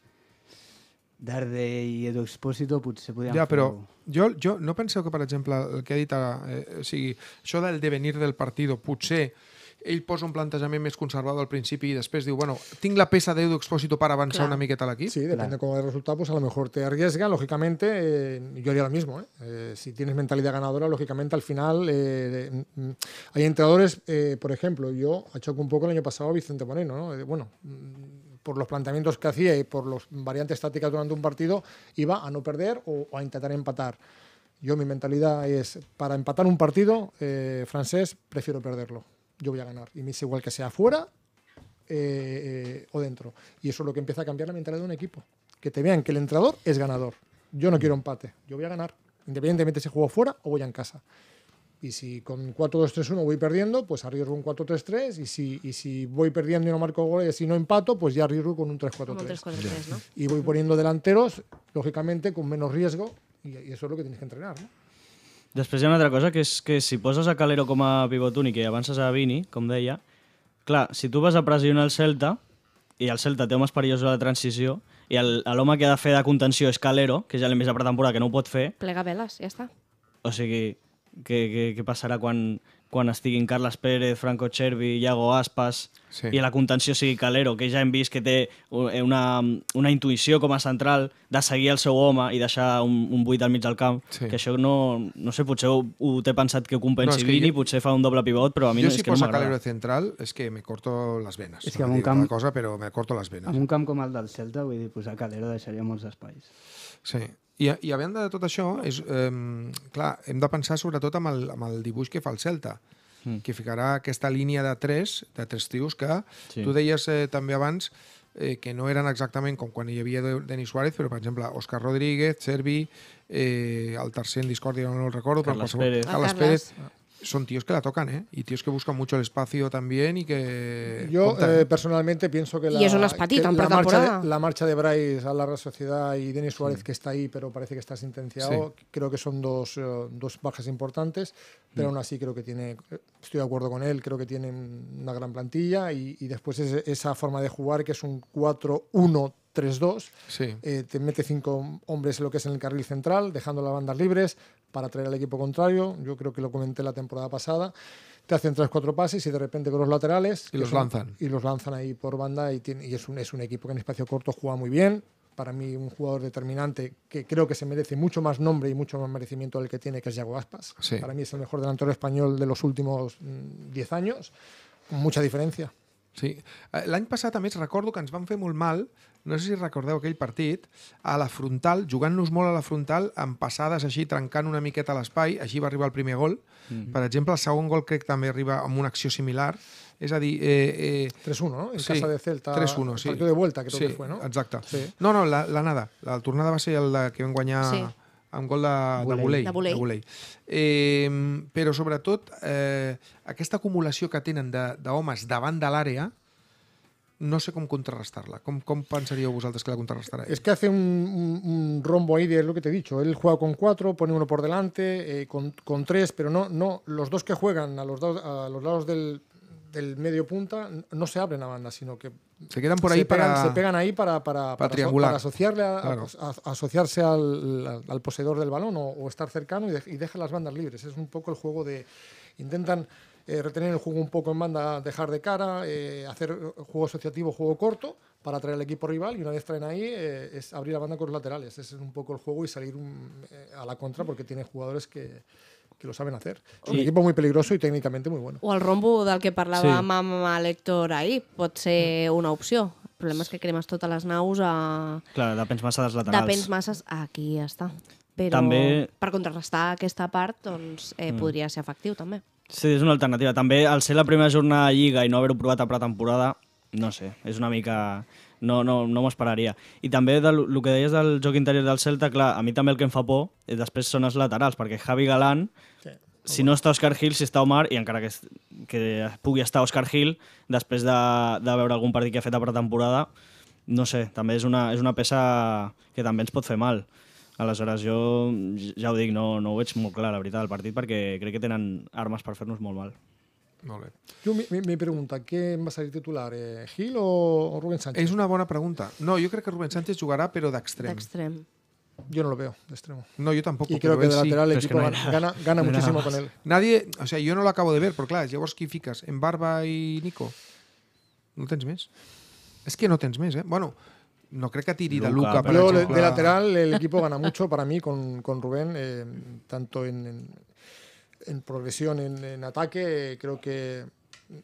Darde i Edu Expósito pues, se podían Ja, però yo no pensé que, Por ejemplo, el que ha si yo da o devenir del devenir del partit, potser ell posa un me més conservado al principio y después digo bueno, tinc la pesa d'Edu Expósito para avanzar a una miqueta tal aquí Sí, depende cómo le resultado, pues a lo mejor te arriesga, lógicamente, eh, yo haría lo mismo, eh. Eh, si tienes mentalidad ganadora, lógicamente al final mm, hay entrenadores, por ejemplo, yo achoco un poco el año pasado a Vicente Moreno, ¿no? bueno, mm, por los planteamientos que hacía y por las variantes tácticas durante un partido, iba a no perder o, a intentar empatar. Yo mi mentalidad es, para empatar un partido eh, francés, prefiero perderlo. Yo voy a ganar. Y me es igual que sea fuera eh, eh, o dentro. Y eso es lo que empieza a cambiar la mentalidad de un equipo. Que te vean que el entrenador es ganador. Yo no quiero empate, yo voy a ganar. Independientemente si juego fuera o voy a en casa. Y si con 4-2-3-1 voy perdiendo, pues arriesgo un 4-3-3. Y si, si voy perdiendo y no marco goles y si no empato, pues ya arriesgo con un 3-4-3. 3 Y voy poniendo delanteros, lógicamente, con menos riesgo. Y, eso es lo que tienes que entrenar. ¿no? Després otra una cosa, que es que si poses a Calero como a pivot y avanzas avances a Vini, de ella claro, si tú vas a pressionar al Celta, y al Celta tengo más perillosos a la transició, i l'home que ha de fer de contenció és Calero, que ya le vist a pretemporada que no ho fe fer... Plega veles, ya está. O que què passarà quan, quan estiguin Carles Pérez, Franco Cervi, Iago Aspas, sí. i la contenció sigui Calero, que ja hem vist que té eh, una, una intuïció com a central de seguir el seu home i deixar un, un buit al mig del camp, sí. que això no, no sé, potser ho, ho té pensat que ho compensi no, Vini, jo... potser fa un doble pivot, però a mi jo no, si és que no m'agrada. Jo si Calero central és que me corto les venes. És que no un camp... cosa, però me corto les venes. En un camp com el del Celta, vull dir, posar Calero deixaria molts espais. Sí, i, I a banda de tot això, és, eh, clar, hem de pensar sobretot amb el, amb el dibuix que fa el Celta, mm. que ficarà aquesta línia de tres, de tres tios, que sí. tu deies eh, també abans eh, que no eren exactament com quan hi havia Denis Suárez, però, per exemple, Òscar Rodríguez, Servi, eh, el tercer en discòrdia, no el recordo, Carles però qualsevol... Pérez. Carles, Carles Pérez. son tíos que la tocan, ¿eh? Y tíos que buscan mucho el espacio también y que... Yo eh, personalmente pienso que la... Y es la, marcha de, Bryce a la Real Sociedad y Denis Suárez, que está ahí, pero parece que está sentenciado, creo que son dos, eh, dos bajas importantes, pero mm. aún así creo que tiene... Estoy de acuerdo con él, creo que tienen una gran plantilla y, después esa forma de jugar que es un 4-1... 3-2, eh, te mete cinco hombres lo que es en el carril central, dejando las bandas libres, para traer al equipo contrario. Yo creo que lo comenté la temporada pasada. Te hacen tres, cuatro pases y de repente con los laterales. Y los lanzan. Y los lanzan ahí por banda y, es, un, es un equipo que en espacio corto juega muy bien, para mí un jugador determinante que creo que se merece mucho más nombre y mucho más merecimiento del que tiene, que es Yago Aspas. Para mí es el mejor delantero español de los últimos 10 mm, años, mucha diferencia. Sí. Eh, l'any passat, a més, recordo que ens van fer molt mal, no sé si recordeu aquell partit, a la frontal, jugant-nos molt a la frontal, amb passades així, trencant una miqueta l'espai, així va arribar el primer gol. Mm -hmm. Per exemple, el segon gol crec també arriba amb una acció similar. És a dir... Eh, eh, 3-1, no? En sí, casa de Celta. 3-1, sí. Partido de vuelta, crec sí, que fue, no? Exacte. Sí. No, no, l'anada. La, la tornada va ser el que vam guanyar... Sí amb gol de, Buley. de que De De que Eh, però sobretot eh, aquesta acumulació que tenen no sé cómo contrarrestarla. ¿Cómo, cómo pensaríais que la contrarrestará? Es que hace un, rombo ahí de lo que te he dicho. Él juega con cuatro, pone uno por delante, eh, con, con, tres, pero no, no, los dos que juegan a los, a los lados del, del medio punta no se abren a banda, sino que se quedan por ahí para. Se pegan ahí para, asociarle asociarse al, poseedor del balón o, estar cercano y, dejar las bandas libres. Es un poco el juego de. Intentan eh, retener el juego un poco en banda, dejar de cara, eh, hacer juego asociativo, juego corto para atraer al equipo rival y una vez traen ahí eh, es abrir la banda con los laterales. Ese es un poco el juego y salir mm, a la contra porque tienen jugadores que que lo saben hacer. Es sí. un equipo muy peligroso y técnicamente muy bueno. O el rombo del que parlava sí. amb l'Hector ahí, pot ser mm. una opció. El problema és que cremes totes les naus a... Clar, depens massa dels laterals. Depens masses... Aquí ja està. Però també... per contrarrestar aquesta part doncs, eh, mm. podria ser efectiu, també. Sí, és una alternativa. També, al ser la primera jornada de Lliga i no haver-ho provat a pretemporada, no sé, és una mica no, no, no m'ho esperaria. I també del, el que deies del joc interior del Celta, clar, a mi també el que em fa por eh, després són els laterals, perquè Javi Galán, sí. si no està Oscar Hill, si està Omar, i encara que, que pugui estar Oscar Hill, després de, de veure algun partit que ha fet a pretemporada, no sé, també és una, és una peça que també ens pot fer mal. Aleshores, jo ja ho dic, no, no ho veig molt clar, la veritat, el partit, perquè crec que tenen armes per fer-nos molt mal. Molt bé. Jo m'he preguntat, què va ser titular, eh, Gil o, o Rubén Sánchez? És una bona pregunta. No, jo crec que Rubén Sánchez jugarà, però d'extrem. D'extrem. Yo no lo veo de extremo. No, yo tampoco. Y creo que de lateral sí. el equipo es que no gana, gana no muchísimo con él. Nadie, o sea, yo no lo acabo de ver, pero claro, llevo esquificas en Barba y Nico. No tens més. Es que no tens més, eh? Bueno, no creo que tiri Luca, de Luca, Pero Yo, De lateral el equipo gana mucho para mí con, con Rubén, eh, tanto en, en en progresión, en, en ataque, creo que mm,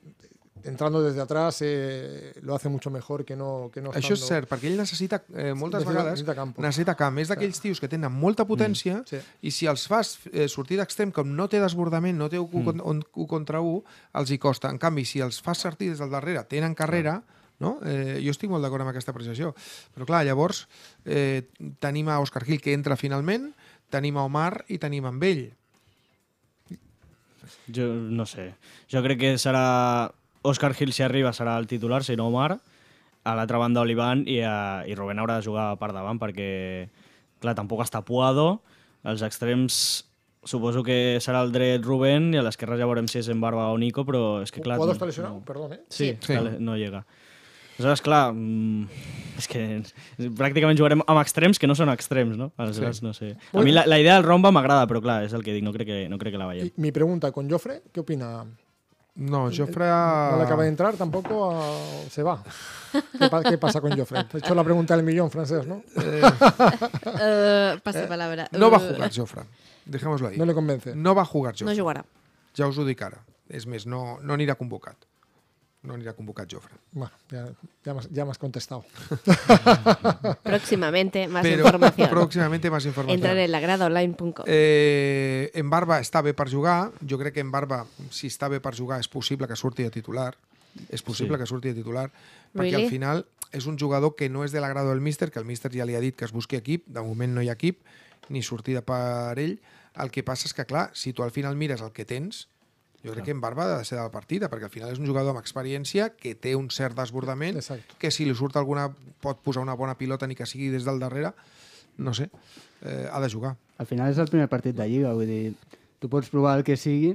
entrando des de atrás eh, lo hace mucho mejor que no, que no estando... Això és cert, perquè ell necessita, eh, moltes necessita, vegades, necessita camp. Necessita camp. És d'aquells tios que tenen molta mm, potència mm, sí. i si els fas eh, sortir d'extrem, com no té desbordament, no té 1 mm. on, contra 1, els hi costa. En canvi, si els fas sortir des del darrere, tenen carrera, no? Eh, jo estic molt d'acord amb aquesta apreciació. Però clar, llavors eh, tenim a Òscar Gil, que entra finalment, tenim a Omar i tenim amb ell. Jo no sé. Jo crec que serà... Òscar Gil, si arriba, serà el titular, si no Omar. A l'altra banda, Olivan i, a... Eh, i Rubén haurà de jugar per davant perquè, clar, tampoc està Puado. Els extrems suposo que serà el dret Rubén i a l'esquerra ja veurem si és en Barba o Nico, però és que clar... Puado no, està lesionat, no. perdó, eh? Sí, sí. sí. no llega. Aleshores, claro, es mm, que prácticamente jugarem amb extrems que no son extrems, no? Aleshores, no sé. A mí la, idea del romba agrada pero claro, es el que digo, no creo que, no que la vaya mi pregunta, con Jofre, ¿qué opina? No, Jofre... No le acaba de entrar, tampoco se va. ¿Qué, pasa con Jofre? he hecho la pregunta del millón francés, ¿no? Eh. Eh, pasa eh? palabra. No va a jugar Jofre, dejémoslo ahí. No le convence. No va a jugar Jofre. No jugará. Ya os ho dic ara. És més, no, no anirà convocat. no anirà convocat Jofre. Bueno, ja, ja, ja me has contestado. próximamente más Pero, información. Próximamente más información. Entraré en lagradaonline.com. Eh, en Barba està bé per jugar. Jo crec que en Barba, si està bé per jugar, és possible que surti de titular. És possible sí. que surti de titular. Perquè really? al final és un jugador que no és de l'agrado del míster, que el míster ja li ha dit que es busqui equip. De moment no hi ha equip, ni sortida per ell. El que passa és que, clar, si tu al final mires el que tens, jo crec que en Barba ha de ser de la partida, perquè al final és un jugador amb experiència que té un cert desbordament, Exacte. que si li surt alguna pot posar una bona pilota ni que sigui des del darrere, no sé, eh, ha de jugar. Al final és el primer partit de Lliga, vull dir, tu pots provar el que sigui,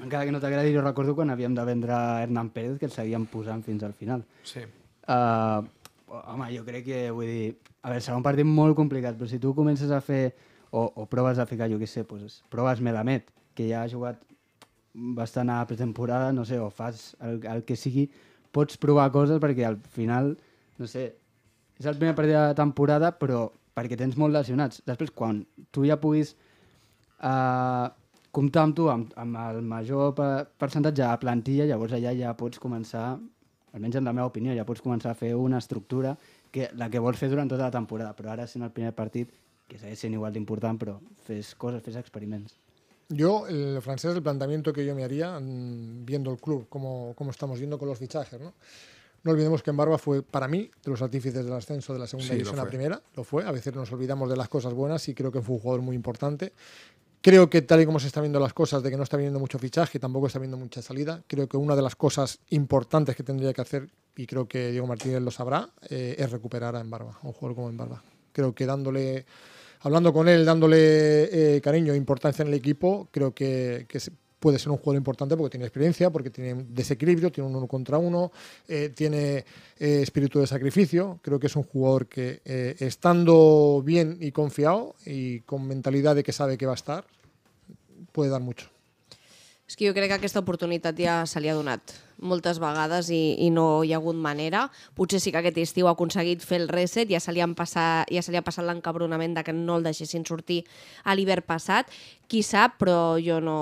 encara que no t'agradi, jo recordo quan havíem de vendre Hernán Pérez, que el seguíem posant fins al final. Sí. Uh, home, jo crec que, vull dir, a veure, serà un partit molt complicat, però si tu comences a fer, o, o proves a ficar, jo què sé, pues, proves Melamed, que ja ha jugat vas anar a pretemporada, no sé, o fas el, el que sigui, pots provar coses perquè al final, no sé, és el primer partit de la temporada, però perquè tens molt lesionats. Després, quan tu ja puguis eh, comptar amb tu, amb, amb el major percentatge de plantilla, llavors allà ja pots començar, almenys en la meva opinió, ja pots començar a fer una estructura que la que vols fer durant tota la temporada, però ara sent el primer partit, que segueix sent igual d'important, però fes coses, fes experiments. Yo, el francés, el planteamiento que yo me haría, mm, viendo el club, como, como estamos viendo con los fichajes, ¿no? No olvidemos que Embarba fue, para mí, de los artífices del ascenso de la segunda división a primera. Lo fue. A veces nos olvidamos de las cosas buenas y creo que fue un jugador muy importante. Creo que tal y como se están viendo las cosas, de que no está viendo mucho fichaje, tampoco está viendo mucha salida, creo que una de las cosas importantes que tendría que hacer, y creo que Diego Martínez lo sabrá, eh, es recuperar a Embarba, un jugador como Embarba. Creo que dándole hablando con él, dándole eh, cariño e importancia en el equipo, creo que, puede ser un jugador importante porque tiene experiencia, porque tiene desequilibrio, tiene un uno contra uno, eh, tiene eh, espíritu de sacrificio. Creo que es un jugador que, estando bien y confiado y con mentalidad de que sabe que va a estar, puede dar mucho. Es que yo creo que esta oportunidad te se salido ha donat. moltes vegades i, i no hi ha hagut manera. Potser sí que aquest estiu ha aconseguit fer el reset, ja se li, han passat, ja se li ha passat l'encabronament de que no el deixessin sortir a l'hivern passat. Qui sap, però jo no...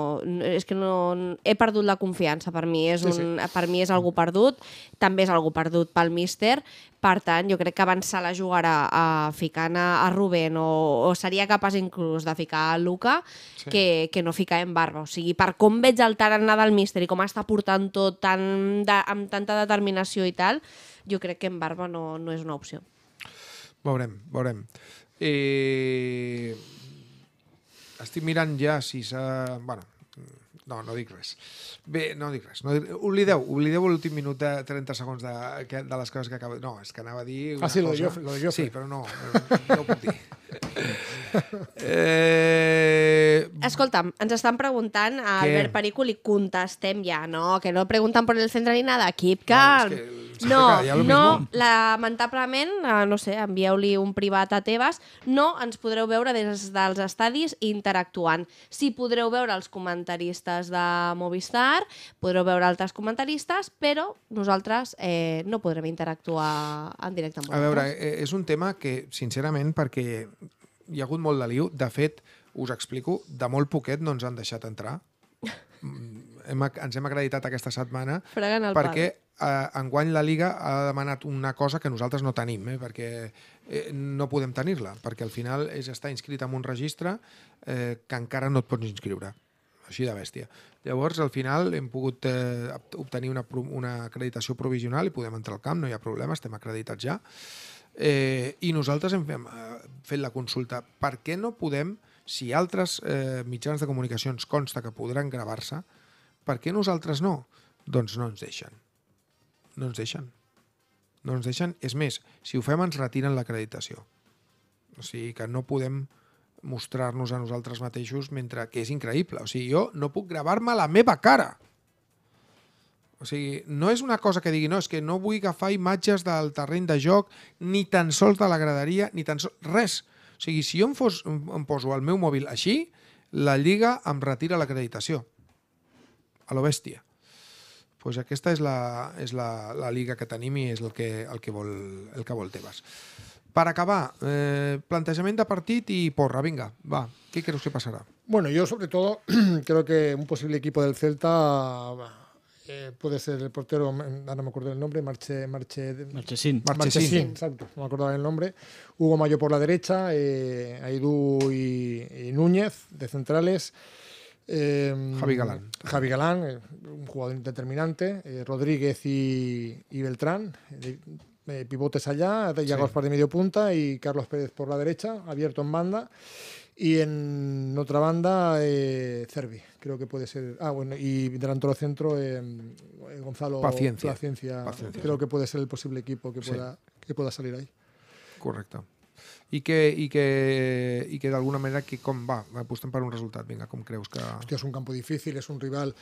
És que no... He perdut la confiança, per mi és, un, sí, sí. Per mi és algú perdut, també és algú perdut pel míster, per tant, jo crec que abans se la jugarà a ficant a, a Rubén o, o seria capaç inclús de ficar a Luca sí. que, que no ficar en Barba. O sigui, per com veig el tarannà del míster i com està portant tot tan de, amb tanta determinació i tal, jo crec que en barba no, no és una opció. Veurem, veurem. Eh... Estic mirant ja si s'ha... Bueno, no, no dic res. Bé, no dic res. No dic... Oblideu, oblideu l'últim minut de 30 segons de, de les coses que acabo... No, és que anava a dir... Una ah, sí, cosa... lo de Jofre. Lo de Sí, però no, eh, no ho puc dir. Eh... Escolta'm, ens estan preguntant a Albert Perico, li contestem ja, no? Que no pregunten per el centre ni nada, equip, que... No, és que no, no, lamentablement, eh, no sé, envieu-li un privat a Tebas, no ens podreu veure des dels estadis interactuant. Sí, podreu veure els comentaristes de Movistar, podreu veure altres comentaristes, però nosaltres eh, no podrem interactuar en directe amb vosaltres. A veure, eh, és un tema que, sincerament, perquè hi ha hagut molt de liu, de fet, us explico, de molt poquet no ens han deixat entrar. hem, ens hem acreditat aquesta setmana perquè eh, enguany la Liga ha demanat una cosa que nosaltres no tenim, eh, perquè eh, no podem tenir-la, perquè al final és estar inscrit en un registre eh, que encara no et pots inscriure així de bèstia. Llavors, al final, hem pogut eh, obtenir una, una acreditació provisional i podem entrar al camp, no hi ha problema, estem acreditats ja. Eh, I nosaltres hem eh, fet la consulta. Per què no podem, si altres eh, mitjans de comunicacions consta que podran gravar-se, eh, per què nosaltres no? Doncs no ens deixen. No ens deixen. No ens deixen. És més, si ho fem ens retiren l'acreditació. O sigui que no podem mostrar-nos a nosaltres mateixos mentre que és increïble. O sigui, jo no puc gravar-me la meva cara. O sigui, no és una cosa que digui, no, és que no vull agafar imatges del terreny de joc, ni tan sols de la graderia, ni tan sols... Res. O sigui, si jo em, fos, em poso el meu mòbil així, la Lliga em retira l'acreditació. a lo bestia. Pues aquesta és la, és la, liga que tenim i és el que, el que, vol, el que vol Per acabar, eh, plantejament de partit i porra, vinga, va, ¿Qué crees que pasará? Bueno, yo sobre todo creo que un posible equipo del Celta eh, puede ser el portero, no me acuerdo el nombre, Marche, Marche, Marchesín. exacto, no me acuerdo el nombre. Hugo Mayo por la derecha, eh, Aidú y Núñez de centrales. Em, Javi Galán. Javi Galán, eh, un jugador indeterminante eh, Rodríguez y, Beltrán, eh, pivotes allá. ya de medio punta y Carlos Pérez por la derecha, abierto en banda. Y en otra banda, Cervi, creo que puede ser. Ah, bueno, y delantero centro, em, Gonzalo Paciencia. Creo que puede ser el posible equipo que pueda, que pueda salir ahí. Correcto y que, de que, que manera que com va, apostem para un resultado venga que... es un campo difícil, es un rival...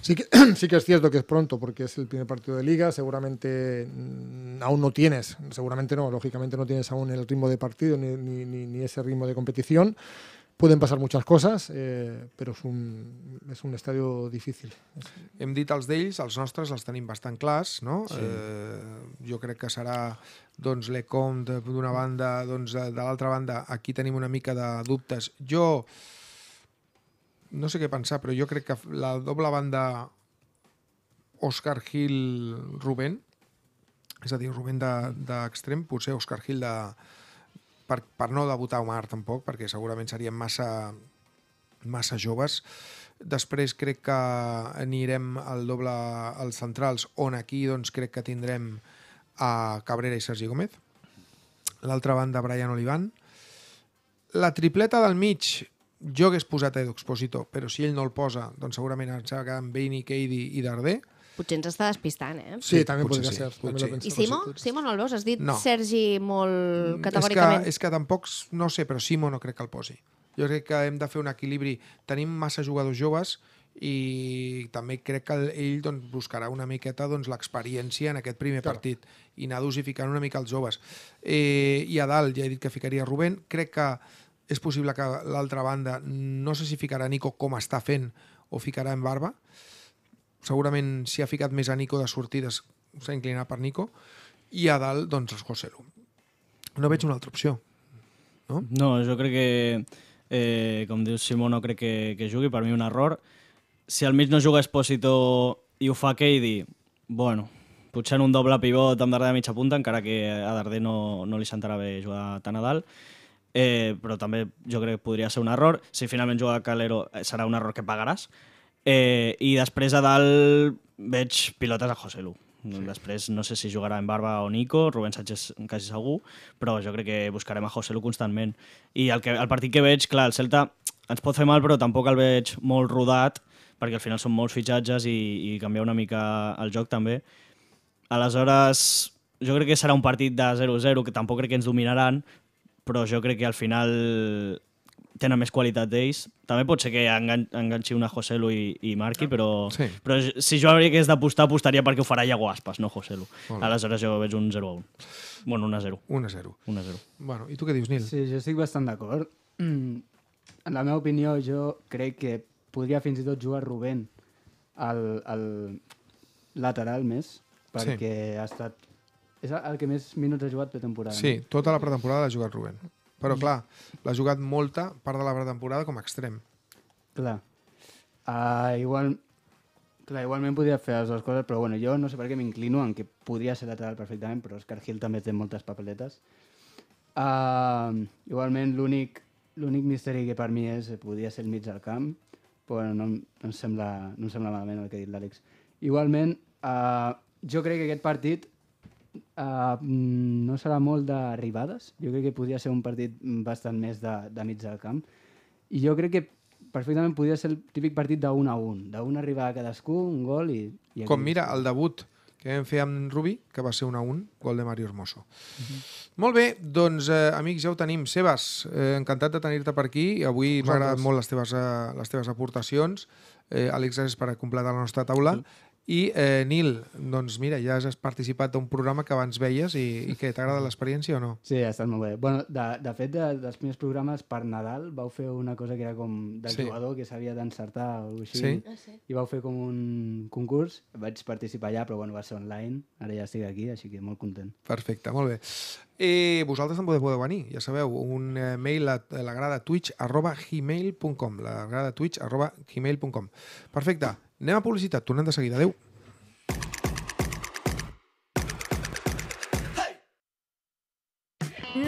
Sí que, sí que es cierto que es pronto porque es el primer partido de liga, seguramente mm, aún no tienes, seguramente no, lógicamente no tienes aún el ritmo de partido ni, ni, ni ese ritmo de competición. pueden pasar muchas cosas, eh, però és un, és un estadio difícil. Hem dit els d'ells, els nostres els tenim bastant clars, no? Sí. Eh, jo crec que serà doncs, l'Ecom d'una banda, doncs, de l'altra banda, aquí tenim una mica de dubtes. Jo no sé què pensar, però jo crec que la doble banda Oscar Gil-Rubén, és a dir, Rubén d'extrem, de, de potser Oscar Gil de, per, per no debutar Omar tampoc, perquè segurament serien massa, massa joves. Després crec que anirem al doble als centrals, on aquí doncs, crec que tindrem a Cabrera i Sergi Gómez. L'altra banda, Brian Olivan. La tripleta del mig, jo hagués posat Edu Exposito, però si ell no el posa, doncs segurament ens quedat amb i Cady i Darder. Potser ens està despistant, eh? Sí, sí també podria sí. ser. També sí. Penso, I Simo? Simo no el veus? Has dit no. Sergi molt mm, categòricament. És que, és que tampoc, no sé, però Simo no crec que el posi. Jo crec que hem de fer un equilibri. Tenim massa jugadors joves i també crec que ell doncs, buscarà una miqueta doncs, l'experiència en aquest primer claro. partit i anar dosificant una mica els joves. Eh, I a dalt ja he dit que ficaria Rubén. Crec que és possible que l'altra banda, no sé si ficarà Nico com està fent o ficarà en Barba, segurament s'hi ha ficat més a Nico de sortides, s'ha inclinat per Nico, i a dalt, doncs, José Lu. No veig una altra opció. No, no jo crec que, eh, com diu Simó, no crec que, que jugui, per mi un error. Si al mig no juga Espósito i ho fa Keidi, bueno, potser en un doble pivot amb Dardé a mitja punta, encara que a Dardé no, no li sentarà bé jugar tan a dalt, eh, però també jo crec que podria ser un error. Si finalment juga Calero eh, serà un error que pagaràs, Eh, I després a dalt veig pilotes a José Lu. Sí. Després no sé si jugarà en Barba o Nico, Rubén Sánchez quasi segur, però jo crec que buscarem a José Lu constantment. I el, que, el partit que veig, clar, el Celta ens pot fer mal, però tampoc el veig molt rodat, perquè al final són molts fitxatges i, i canvia una mica el joc també. Aleshores, jo crec que serà un partit de 0-0, que tampoc crec que ens dominaran, però jo crec que al final tenen més qualitat d'ells. També pot ser que engan enganxi una José Lu i, i Marqui, però, sí. però si jo hauria hagués d'apostar, apostaria perquè ho farà Iago Aspas, no José Lu. Aleshores jo veig un 0 a 1. Bueno, 1 a 0. 1 a 0. 1 a 0. Bueno, I tu què dius, Nil? Sí, jo estic bastant d'acord. Mm, en la meva opinió, jo crec que podria fins i tot jugar Rubén al, al lateral més, perquè sí. ha estat... És el que més minuts ha jugat de temporada. Sí, no? tota la pretemporada ha jugat Rubén. Però, mm. clar, l'ha jugat molta part de la pretemporada com a extrem. Clar. Uh, igual, Clar, igualment podria fer les dues coses, però bueno, jo no sé per què m'inclino en que podria ser lateral perfectament, però Oscar Gil també té moltes papeletes. Uh, igualment, l'únic l'únic misteri que per mi és eh, podria ser el mig del camp, però no, no, em, sembla, no em sembla malament el que ha dit l'Àlex. Igualment, uh, jo crec que aquest partit Uh, no serà molt d'arribades. Jo crec que podria ser un partit bastant més de, de mig del camp. I jo crec que perfectament podria ser el típic partit d'un a un, d'una arribada a cadascú, un gol i... i Com mira, el debut que vam fer amb Rubi, que va ser un a un, gol de Mario Hermoso. Uh mhm. -huh. Molt bé, doncs, eh, amics, ja ho tenim. Sebas, eh, encantat de tenir-te per aquí. Avui m'ha agradat molt les teves, eh, les teves aportacions. Eh, Àlex és per completar la nostra taula. Sí. I, eh, Nil, doncs mira, ja has participat d'un programa que abans veies i, i què, t'agrada l'experiència o no? Sí, ha estat molt bé. Bueno, de, de fet, de, dels primers programes per Nadal vau fer una cosa que era com de sí. jugador que s'havia d'encertar o així. Sí. Ah, sí. I vau fer com un concurs. Vaig participar allà, però bueno, va ser online. Ara ja estic aquí, així que molt content. Perfecte, molt bé. I eh, vosaltres també podeu venir, ja sabeu, un eh, mail a l'agrada twitch arroba gmail.com l'agrada twitch arroba gmail.com Perfecte. Anem a publicitat, tornem de seguida. Adéu.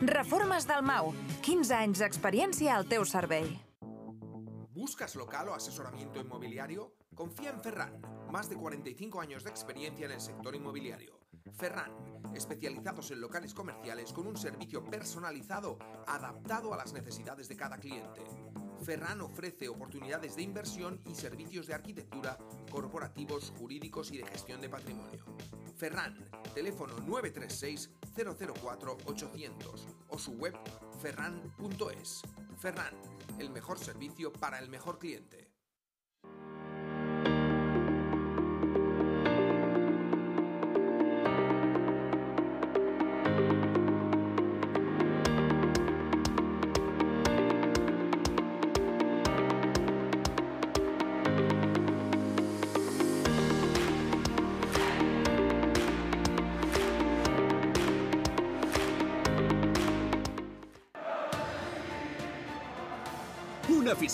Reformas Dalmau. 15 de experiencia al teu servei. ¿Buscas local o asesoramiento inmobiliario? Confía en Ferran. Más de 45 años de experiencia en el sector inmobiliario. Ferran, especializados en locales comerciales con un servicio personalizado adaptado a las necesidades de cada cliente. Ferran ofrece oportunidades de inversión y servicios de arquitectura, corporativos, jurídicos y de gestión de patrimonio. Ferran, teléfono 936 004-800 o su web ferran.es. Ferran, el mejor servicio para el mejor cliente.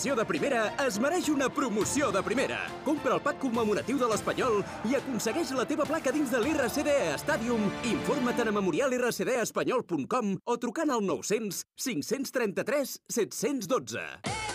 selecció de primera es mereix una promoció de primera. Compra el pack commemoratiu de l'Espanyol i aconsegueix la teva placa dins de l'RCDE Stadium. Informa't a memorialrcdespanyol.com o trucant al 900 533 712. Eh!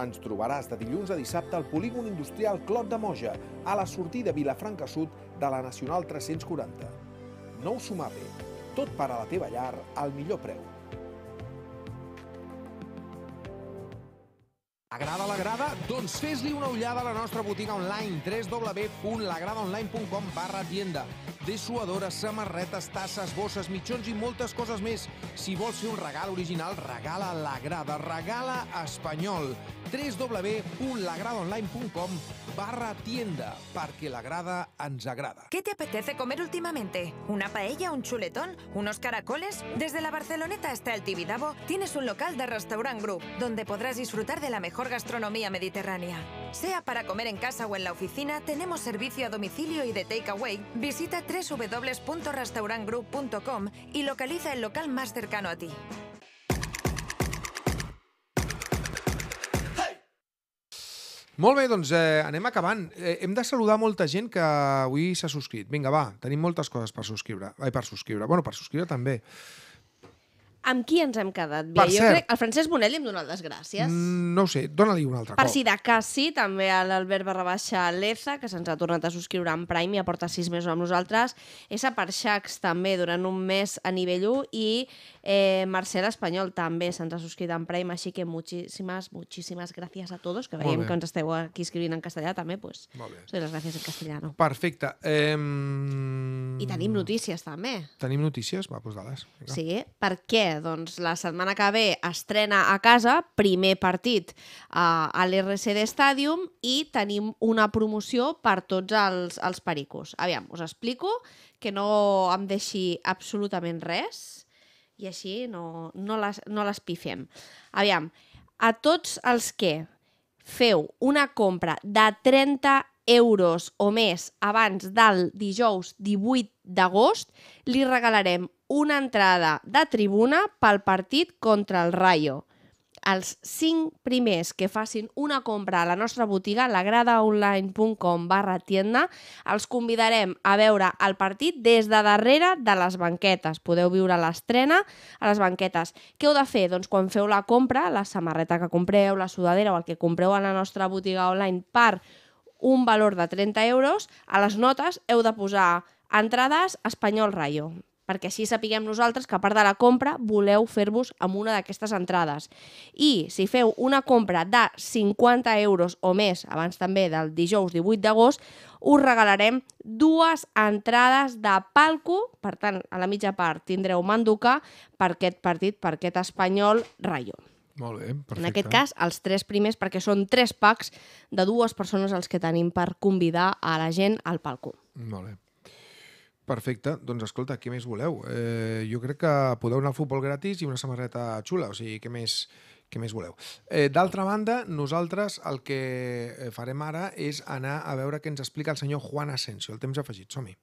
ens trobaràs de dilluns a dissabte al polígon industrial Clot de Moja, a la sortida Vilafranca Sud de la Nacional 340. Nou Sumape, tot per a la teva llar al millor preu. T'agrada la grada? Doncs fes-li una ullada a la nostra botiga online www.lagradaonline.com barra tienda dessuadores, samarretes, tasses, bosses, mitjons i moltes coses més. Si vols fer un regal original, regala la grada, regala espanyol. www.lagradaonline.com barra tienda, Parque la grada ansagrada. ¿Qué te apetece comer últimamente? ¿Una paella, un chuletón, unos caracoles? Desde la Barceloneta hasta el Tibidabo tienes un local de Restaurant Group, donde podrás disfrutar de la mejor gastronomía mediterránea. Sea para comer en casa o en la oficina, tenemos servicio a domicilio y de takeaway. Visita www.restaurantgroup.com y localiza el local más cercano a ti. Molt bé, doncs eh, anem acabant. Eh, hem de saludar molta gent que avui s'ha subscrit. Vinga, va, tenim moltes coses per subscriure. Ai, per subscriure. Bueno, per subscriure també. Amb qui ens hem quedat bé? Per jo cert, crec que el Francesc Bonell em donat les gràcies. Mm, no ho sé, dona-li un altre per cop. Per si de cas sí, també a l'Albert Barrabaixa Leza, que se'ns ha tornat a subscriure en Prime i aporta sis mesos amb nosaltres. És a Parxacs també durant un mes a nivell 1 i eh, Marcel Espanyol també se'ns ha subscrit en Prime, així que moltíssimes, moltíssimes gràcies a tots, que veiem que ens esteu aquí escrivint en castellà també, doncs pues, les gràcies en castellano. Perfecte. Eh... I tenim notícies també. Tenim notícies? Va, doncs pues, dades. Sí, per què doncs la setmana que ve estrena a casa, primer partit eh, a l'RCD Stadium i tenim una promoció per tots els, els pericos. Aviam, us explico que no em deixi absolutament res i així no, no, les, no les pifem. Aviam, a tots els que feu una compra de 30 euros o més abans del dijous 18 d'agost, li regalarem una entrada de tribuna pel partit contra el Rayo. Els 5 primers que facin una compra a la nostra botiga, lagradaonline.com barra tienda, els convidarem a veure el partit des de darrere de les banquetes. Podeu viure l'estrena a les banquetes. Què heu de fer? Doncs quan feu la compra, la samarreta que compreu, la sudadera o el que compreu a la nostra botiga online per un valor de 30 euros, a les notes heu de posar entrades Espanyol Rayo perquè així sapiguem nosaltres que a part de la compra voleu fer-vos amb una d'aquestes entrades. I si feu una compra de 50 euros o més, abans també del dijous 18 d'agost, us regalarem dues entrades de palco, per tant, a la mitja part tindreu manduca per aquest partit, per aquest espanyol Rayo. Molt bé, perfecte. En aquest cas, els tres primers, perquè són tres packs de dues persones els que tenim per convidar a la gent al palco. Molt bé. Perfecte, doncs escolta, què més voleu? Eh, jo crec que podeu anar al futbol gratis i una samarreta xula, o sigui, què més, què més voleu? Eh, D'altra banda, nosaltres el que eh, farem ara és anar a veure què ens explica el senyor Juan Asensio. El temps afegit, som-hi.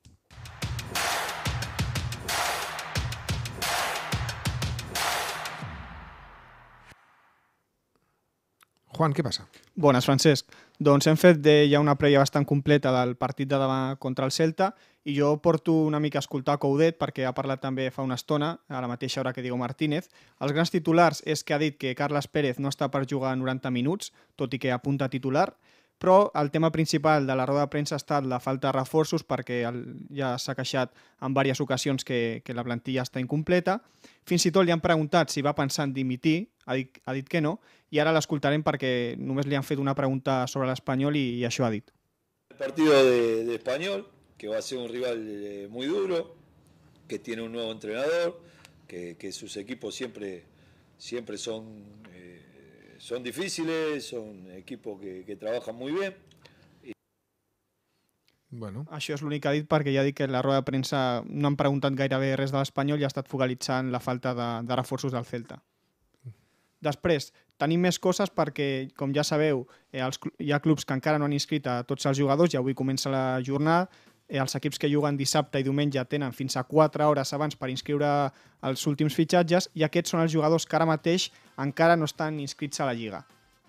Juan, què passa? Bones, Francesc. Doncs hem fet de, ja una prèvia bastant completa del partit de demà contra el Celta i jo porto una mica a escoltar Coudet perquè ha parlat també fa una estona, a la mateixa hora que Diego Martínez. Els grans titulars és que ha dit que Carles Pérez no està per jugar 90 minuts, tot i que apunta a titular, però el tema principal de la roda de premsa ha estat la falta de reforços perquè el, ja s'ha queixat en diverses ocasions que, que la plantilla està incompleta. Fins i tot li han preguntat si va pensar en dimitir, ha dit, ha dit que no, i ara l'escoltarem perquè només li han fet una pregunta sobre l'Espanyol i, i això ha dit. El partido de, de Espanyol que va a ser un rival eh, muy duro, que tiene un nuevo entrenador, que, que sus equipos siempre, siempre son, eh, son difíciles, son equipos que, que trabajan muy bien. Bueno. Això és l'únic que ha dit perquè ja dic que en la roda de premsa no han preguntat gairebé res de l'Espanyol i ha estat focalitzant la falta de, de reforços del Celta. Després, tenim més coses perquè, com ja sabeu, eh, els, hi ha clubs que encara no han inscrit a tots els jugadors i avui comença la jornada eh, els equips que juguen dissabte i diumenge tenen fins a 4 hores abans per inscriure els últims fitxatges i aquests són els jugadors que ara mateix encara no estan inscrits a la Lliga.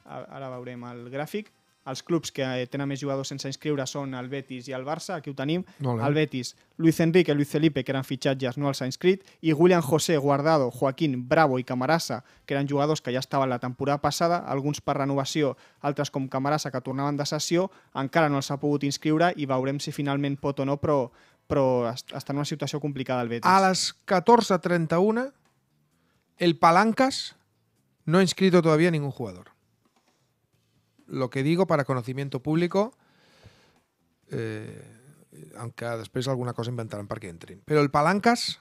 Ara veurem el gràfic. Els clubs que tenen més jugadors sense inscriure són el Betis i el Barça, aquí ho tenim. El Betis, Luis Enrique, i Luis Felipe, que eren fitxatges, no els ha inscrit, i William José, Guardado, Joaquín, Bravo i Camarasa, que eren jugadors que ja estaven la temporada passada, alguns per renovació, altres com Camarasa, que tornaven de sessió, encara no els ha pogut inscriure i veurem si finalment pot o no, però, però està en una situació complicada el Betis. A les 14.31, el Palancas no ha inscrito todavía ningún jugador lo que digo para conocimiento público, eh, aunque después alguna cosa inventaran perquè entren. Pero el Palancas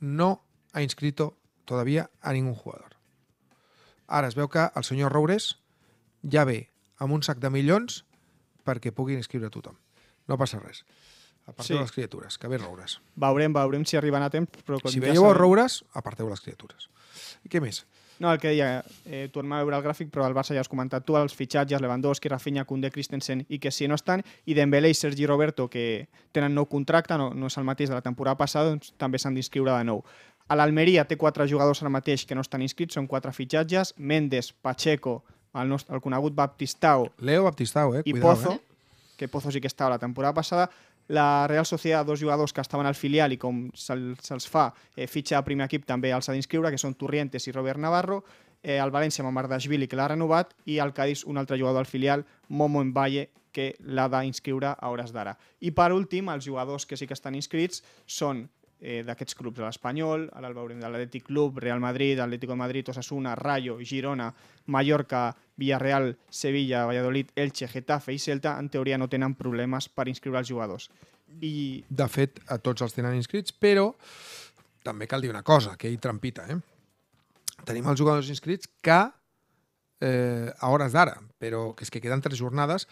no ha inscrito todavía a ningún jugador. Ara es veu que el senyor Roures ja ve amb un sac de milions perquè puguin inscriure a tothom. No passa res. A part sí. de les criatures, que ve Roures. Veurem, veurem si arriben a temps. Però si veieu ja saben... Roures, aparteu les criatures. I què més? No, el que deia, eh, tornem a veure el gràfic, però el Barça ja has comentat tu, els fitxatges, Lewandowski, Rafinha, Koundé, Christensen i que si no estan, i Dembélé i Sergi Roberto, que tenen nou contracte, no, no és el mateix de la temporada passada, doncs també s'han d'inscriure de nou. A l'Almeria té quatre jugadors ara mateix que no estan inscrits, són quatre fitxatges, Mendes, Pacheco, el, nostre, el conegut Baptistao... Leo Baptistao, eh? I Cuidado, Pozo, eh? que Pozo sí que estava la temporada passada, la Real Societat, dos jugadors que estaven al filial i com se'ls se fa eh, fitxa de primer equip també els ha d'inscriure, que són Torrientes i Robert Navarro, eh, el València amb Amardashvili, que l'ha renovat, i el Cádiz, un altre jugador al filial, Momo Mbaye, que l'ha d'inscriure a hores d'ara. I per últim, els jugadors que sí que estan inscrits són eh, d'aquests clubs, l'Espanyol, ara el veurem de l'Atlètic Club, Real Madrid, Atlético de Madrid, Osasuna, Rayo, Girona, Mallorca, Villarreal, Sevilla, Valladolid, Elche, Getafe i Celta, en teoria no tenen problemes per inscriure els jugadors. I... De fet, a tots els tenen inscrits, però també cal dir una cosa, que hi trampita, eh? Tenim els jugadors inscrits que eh, a hores d'ara, però que és que queden tres jornades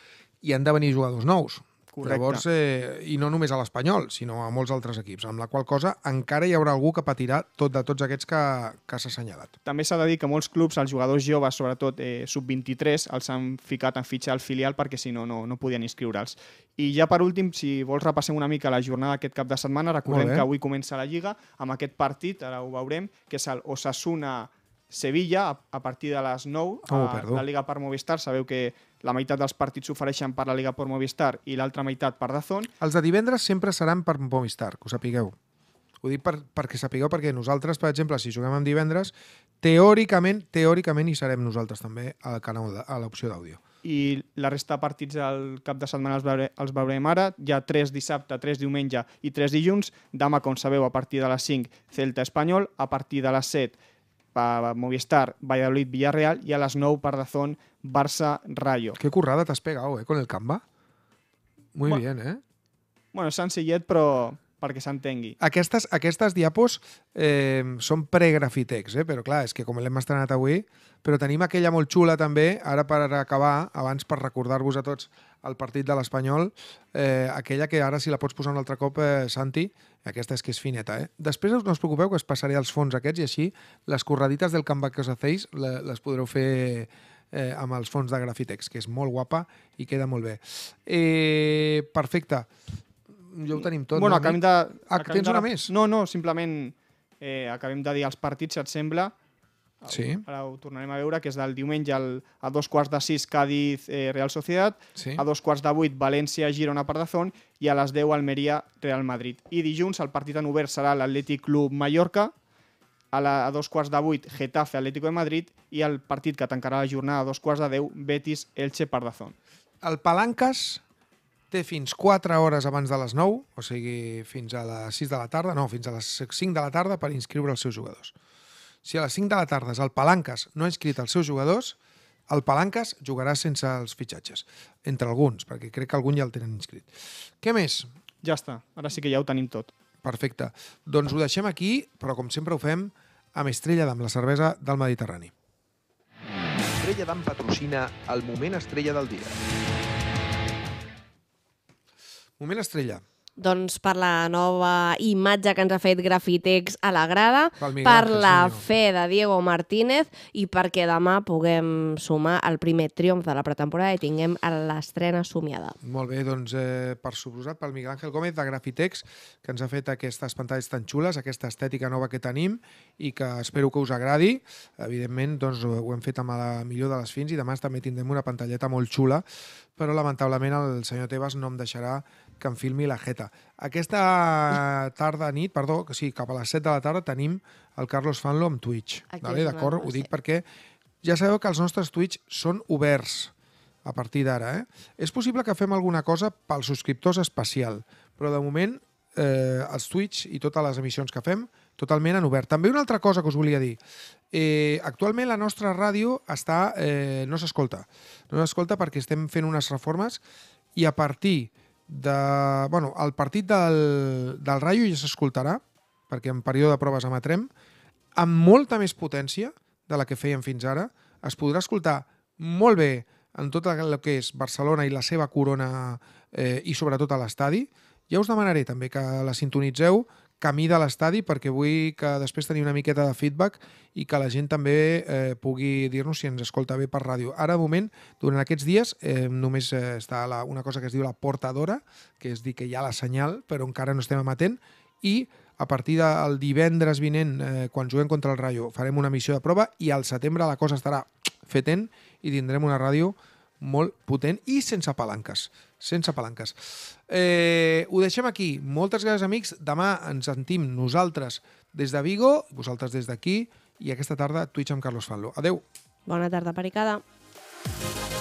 i han de venir jugadors nous. Correcte. Llavors, eh, i no només a l'Espanyol, sinó a molts altres equips, amb la qual cosa encara hi haurà algú que patirà tot de tots aquests que, que s'ha assenyalat. També s'ha de dir que molts clubs, els jugadors joves, sobretot eh, sub-23, els han ficat en fitxa al filial perquè si no, no, no podien inscriure'ls. I ja per últim, si vols repassem una mica la jornada aquest cap de setmana, recordem que avui comença la Lliga amb aquest partit, ara ho veurem, que és el Osasuna Sevilla, a, a partir de les 9, oh, a la Liga per Movistar. Sabeu que la meitat dels partits s'ofereixen per la Liga per Movistar i l'altra meitat per Dazón. Els de divendres sempre seran per Movistar, que ho sapigueu. Ho dic per, perquè sapigueu, perquè nosaltres, per exemple, si juguem amb divendres, teòricament teòricament hi serem nosaltres també al canal de, a l'opció d'àudio. I la resta de partits del cap de setmana els, veure, els veurem ara. Hi ha 3 dissabte, 3 diumenge i 3 dilluns. Demà, com sabeu, a partir de les 5, Celta Espanyol. A partir de les 7, Movistar Valladolid-Villarreal y a las Snow, Pardazón, Barça-Rayo. Qué currada te has pegado, eh, con el Canva. Muy bien, eh? Bueno, Sansi Jet, pero... perquè s'entengui. Aquestes, aquestes diapos eh, són pre-grafitex, eh? però clar, és que com l'hem estrenat avui, però tenim aquella molt xula també, ara per acabar, abans per recordar-vos a tots el partit de l'Espanyol, eh, aquella que ara si la pots posar un altre cop, eh, Santi, aquesta és que és fineta. Eh? Després no us preocupeu que es passaré els fons aquests i així les corredites del Can que us feis les podreu fer eh, amb els fons de Grafitex, que és molt guapa i queda molt bé. Eh, perfecte ja ho tenim tot. Bueno, no? acabem de... Ah, acabem tens de... una més? No, no, simplement eh, acabem de dir els partits, si et sembla. Sí. Ara ho tornarem a veure, que és del diumenge al, a dos quarts de sis Cádiz eh, Real Societat, sí. a dos quarts de vuit València Girona Pardazón i a les 10 Almeria Real Madrid. I dilluns el partit en obert serà l'Atlètic Club Mallorca, a, la, a dos quarts de vuit Getafe Atlético de Madrid i el partit que tancarà la jornada a dos quarts de deu Betis Elche Pardazón. El Palanques Té fins 4 hores abans de les 9, o sigui, fins a les 6 de la tarda, no, fins a les 5 de la tarda per inscriure els seus jugadors. Si a les 5 de la tarda el Palanques no ha inscrit els seus jugadors, el Palanques jugarà sense els fitxatges, entre alguns, perquè crec que algun ja el tenen inscrit. Què més? Ja està, ara sí que ja ho tenim tot. Perfecte. Doncs ho deixem aquí, però com sempre ho fem, amb Estrella d'Am, la cervesa del Mediterrani. Estrella d'Am patrocina el moment Estrella del Dia. Moment estrella doncs, per la nova imatge que ens ha fet Grafitex a la grada, Valmigrant, per la senyor. fe de Diego Martínez i perquè demà puguem sumar el primer triomf de la pretemporada i tinguem l'estrena somiada. Molt bé, doncs, eh, per suposat, pel Miguel Ángel Gómez de Grafitex, que ens ha fet aquestes pantalles tan xules, aquesta estètica nova que tenim i que espero que us agradi. Evidentment, doncs, ho hem fet amb la millor de les fins i demà també tindrem una pantalleta molt xula, però lamentablement el senyor Tebas no em deixarà que em filmi la jeta. Aquesta tarda, nit, perdó, sí, cap a les 7 de la tarda tenim el Carlos Fanlo amb Twitch. Vale? D'acord? Ho dic sí. perquè ja sabeu que els nostres Twitch són oberts a partir d'ara. Eh? És possible que fem alguna cosa pels subscriptors especial, però de moment eh, els Twitch i totes les emissions que fem totalment en obert. També una altra cosa que us volia dir. Eh, actualment la nostra ràdio està, eh, no s'escolta. No s'escolta perquè estem fent unes reformes i a partir de... Bueno, el partit del, del Rayo ja s'escoltarà, perquè en període de proves emetrem, amb molta més potència de la que fèiem fins ara. Es podrà escoltar molt bé en tot el que és Barcelona i la seva corona eh, i sobretot a l'estadi. Ja us demanaré també que la sintonitzeu, camí de l'estadi perquè vull que després tenir una miqueta de feedback i que la gent també eh, pugui dir-nos si ens escolta bé per ràdio. Ara, de moment, durant aquests dies, eh, només eh, està la, una cosa que es diu la portadora, que és dir que hi ha la senyal, però encara no estem amatent, i a partir del divendres vinent, eh, quan juguem contra el Rayo, farem una missió de prova i al setembre la cosa estarà fetent i tindrem una ràdio molt potent i sense palanques. Sense palanques. Eh, ho deixem aquí. Moltes gràcies, amics. Demà ens sentim nosaltres des de Vigo, vosaltres des d'aquí, i aquesta tarda Twitch amb Carlos Fanlo. Adeu. Bona tarda, pericada. Thank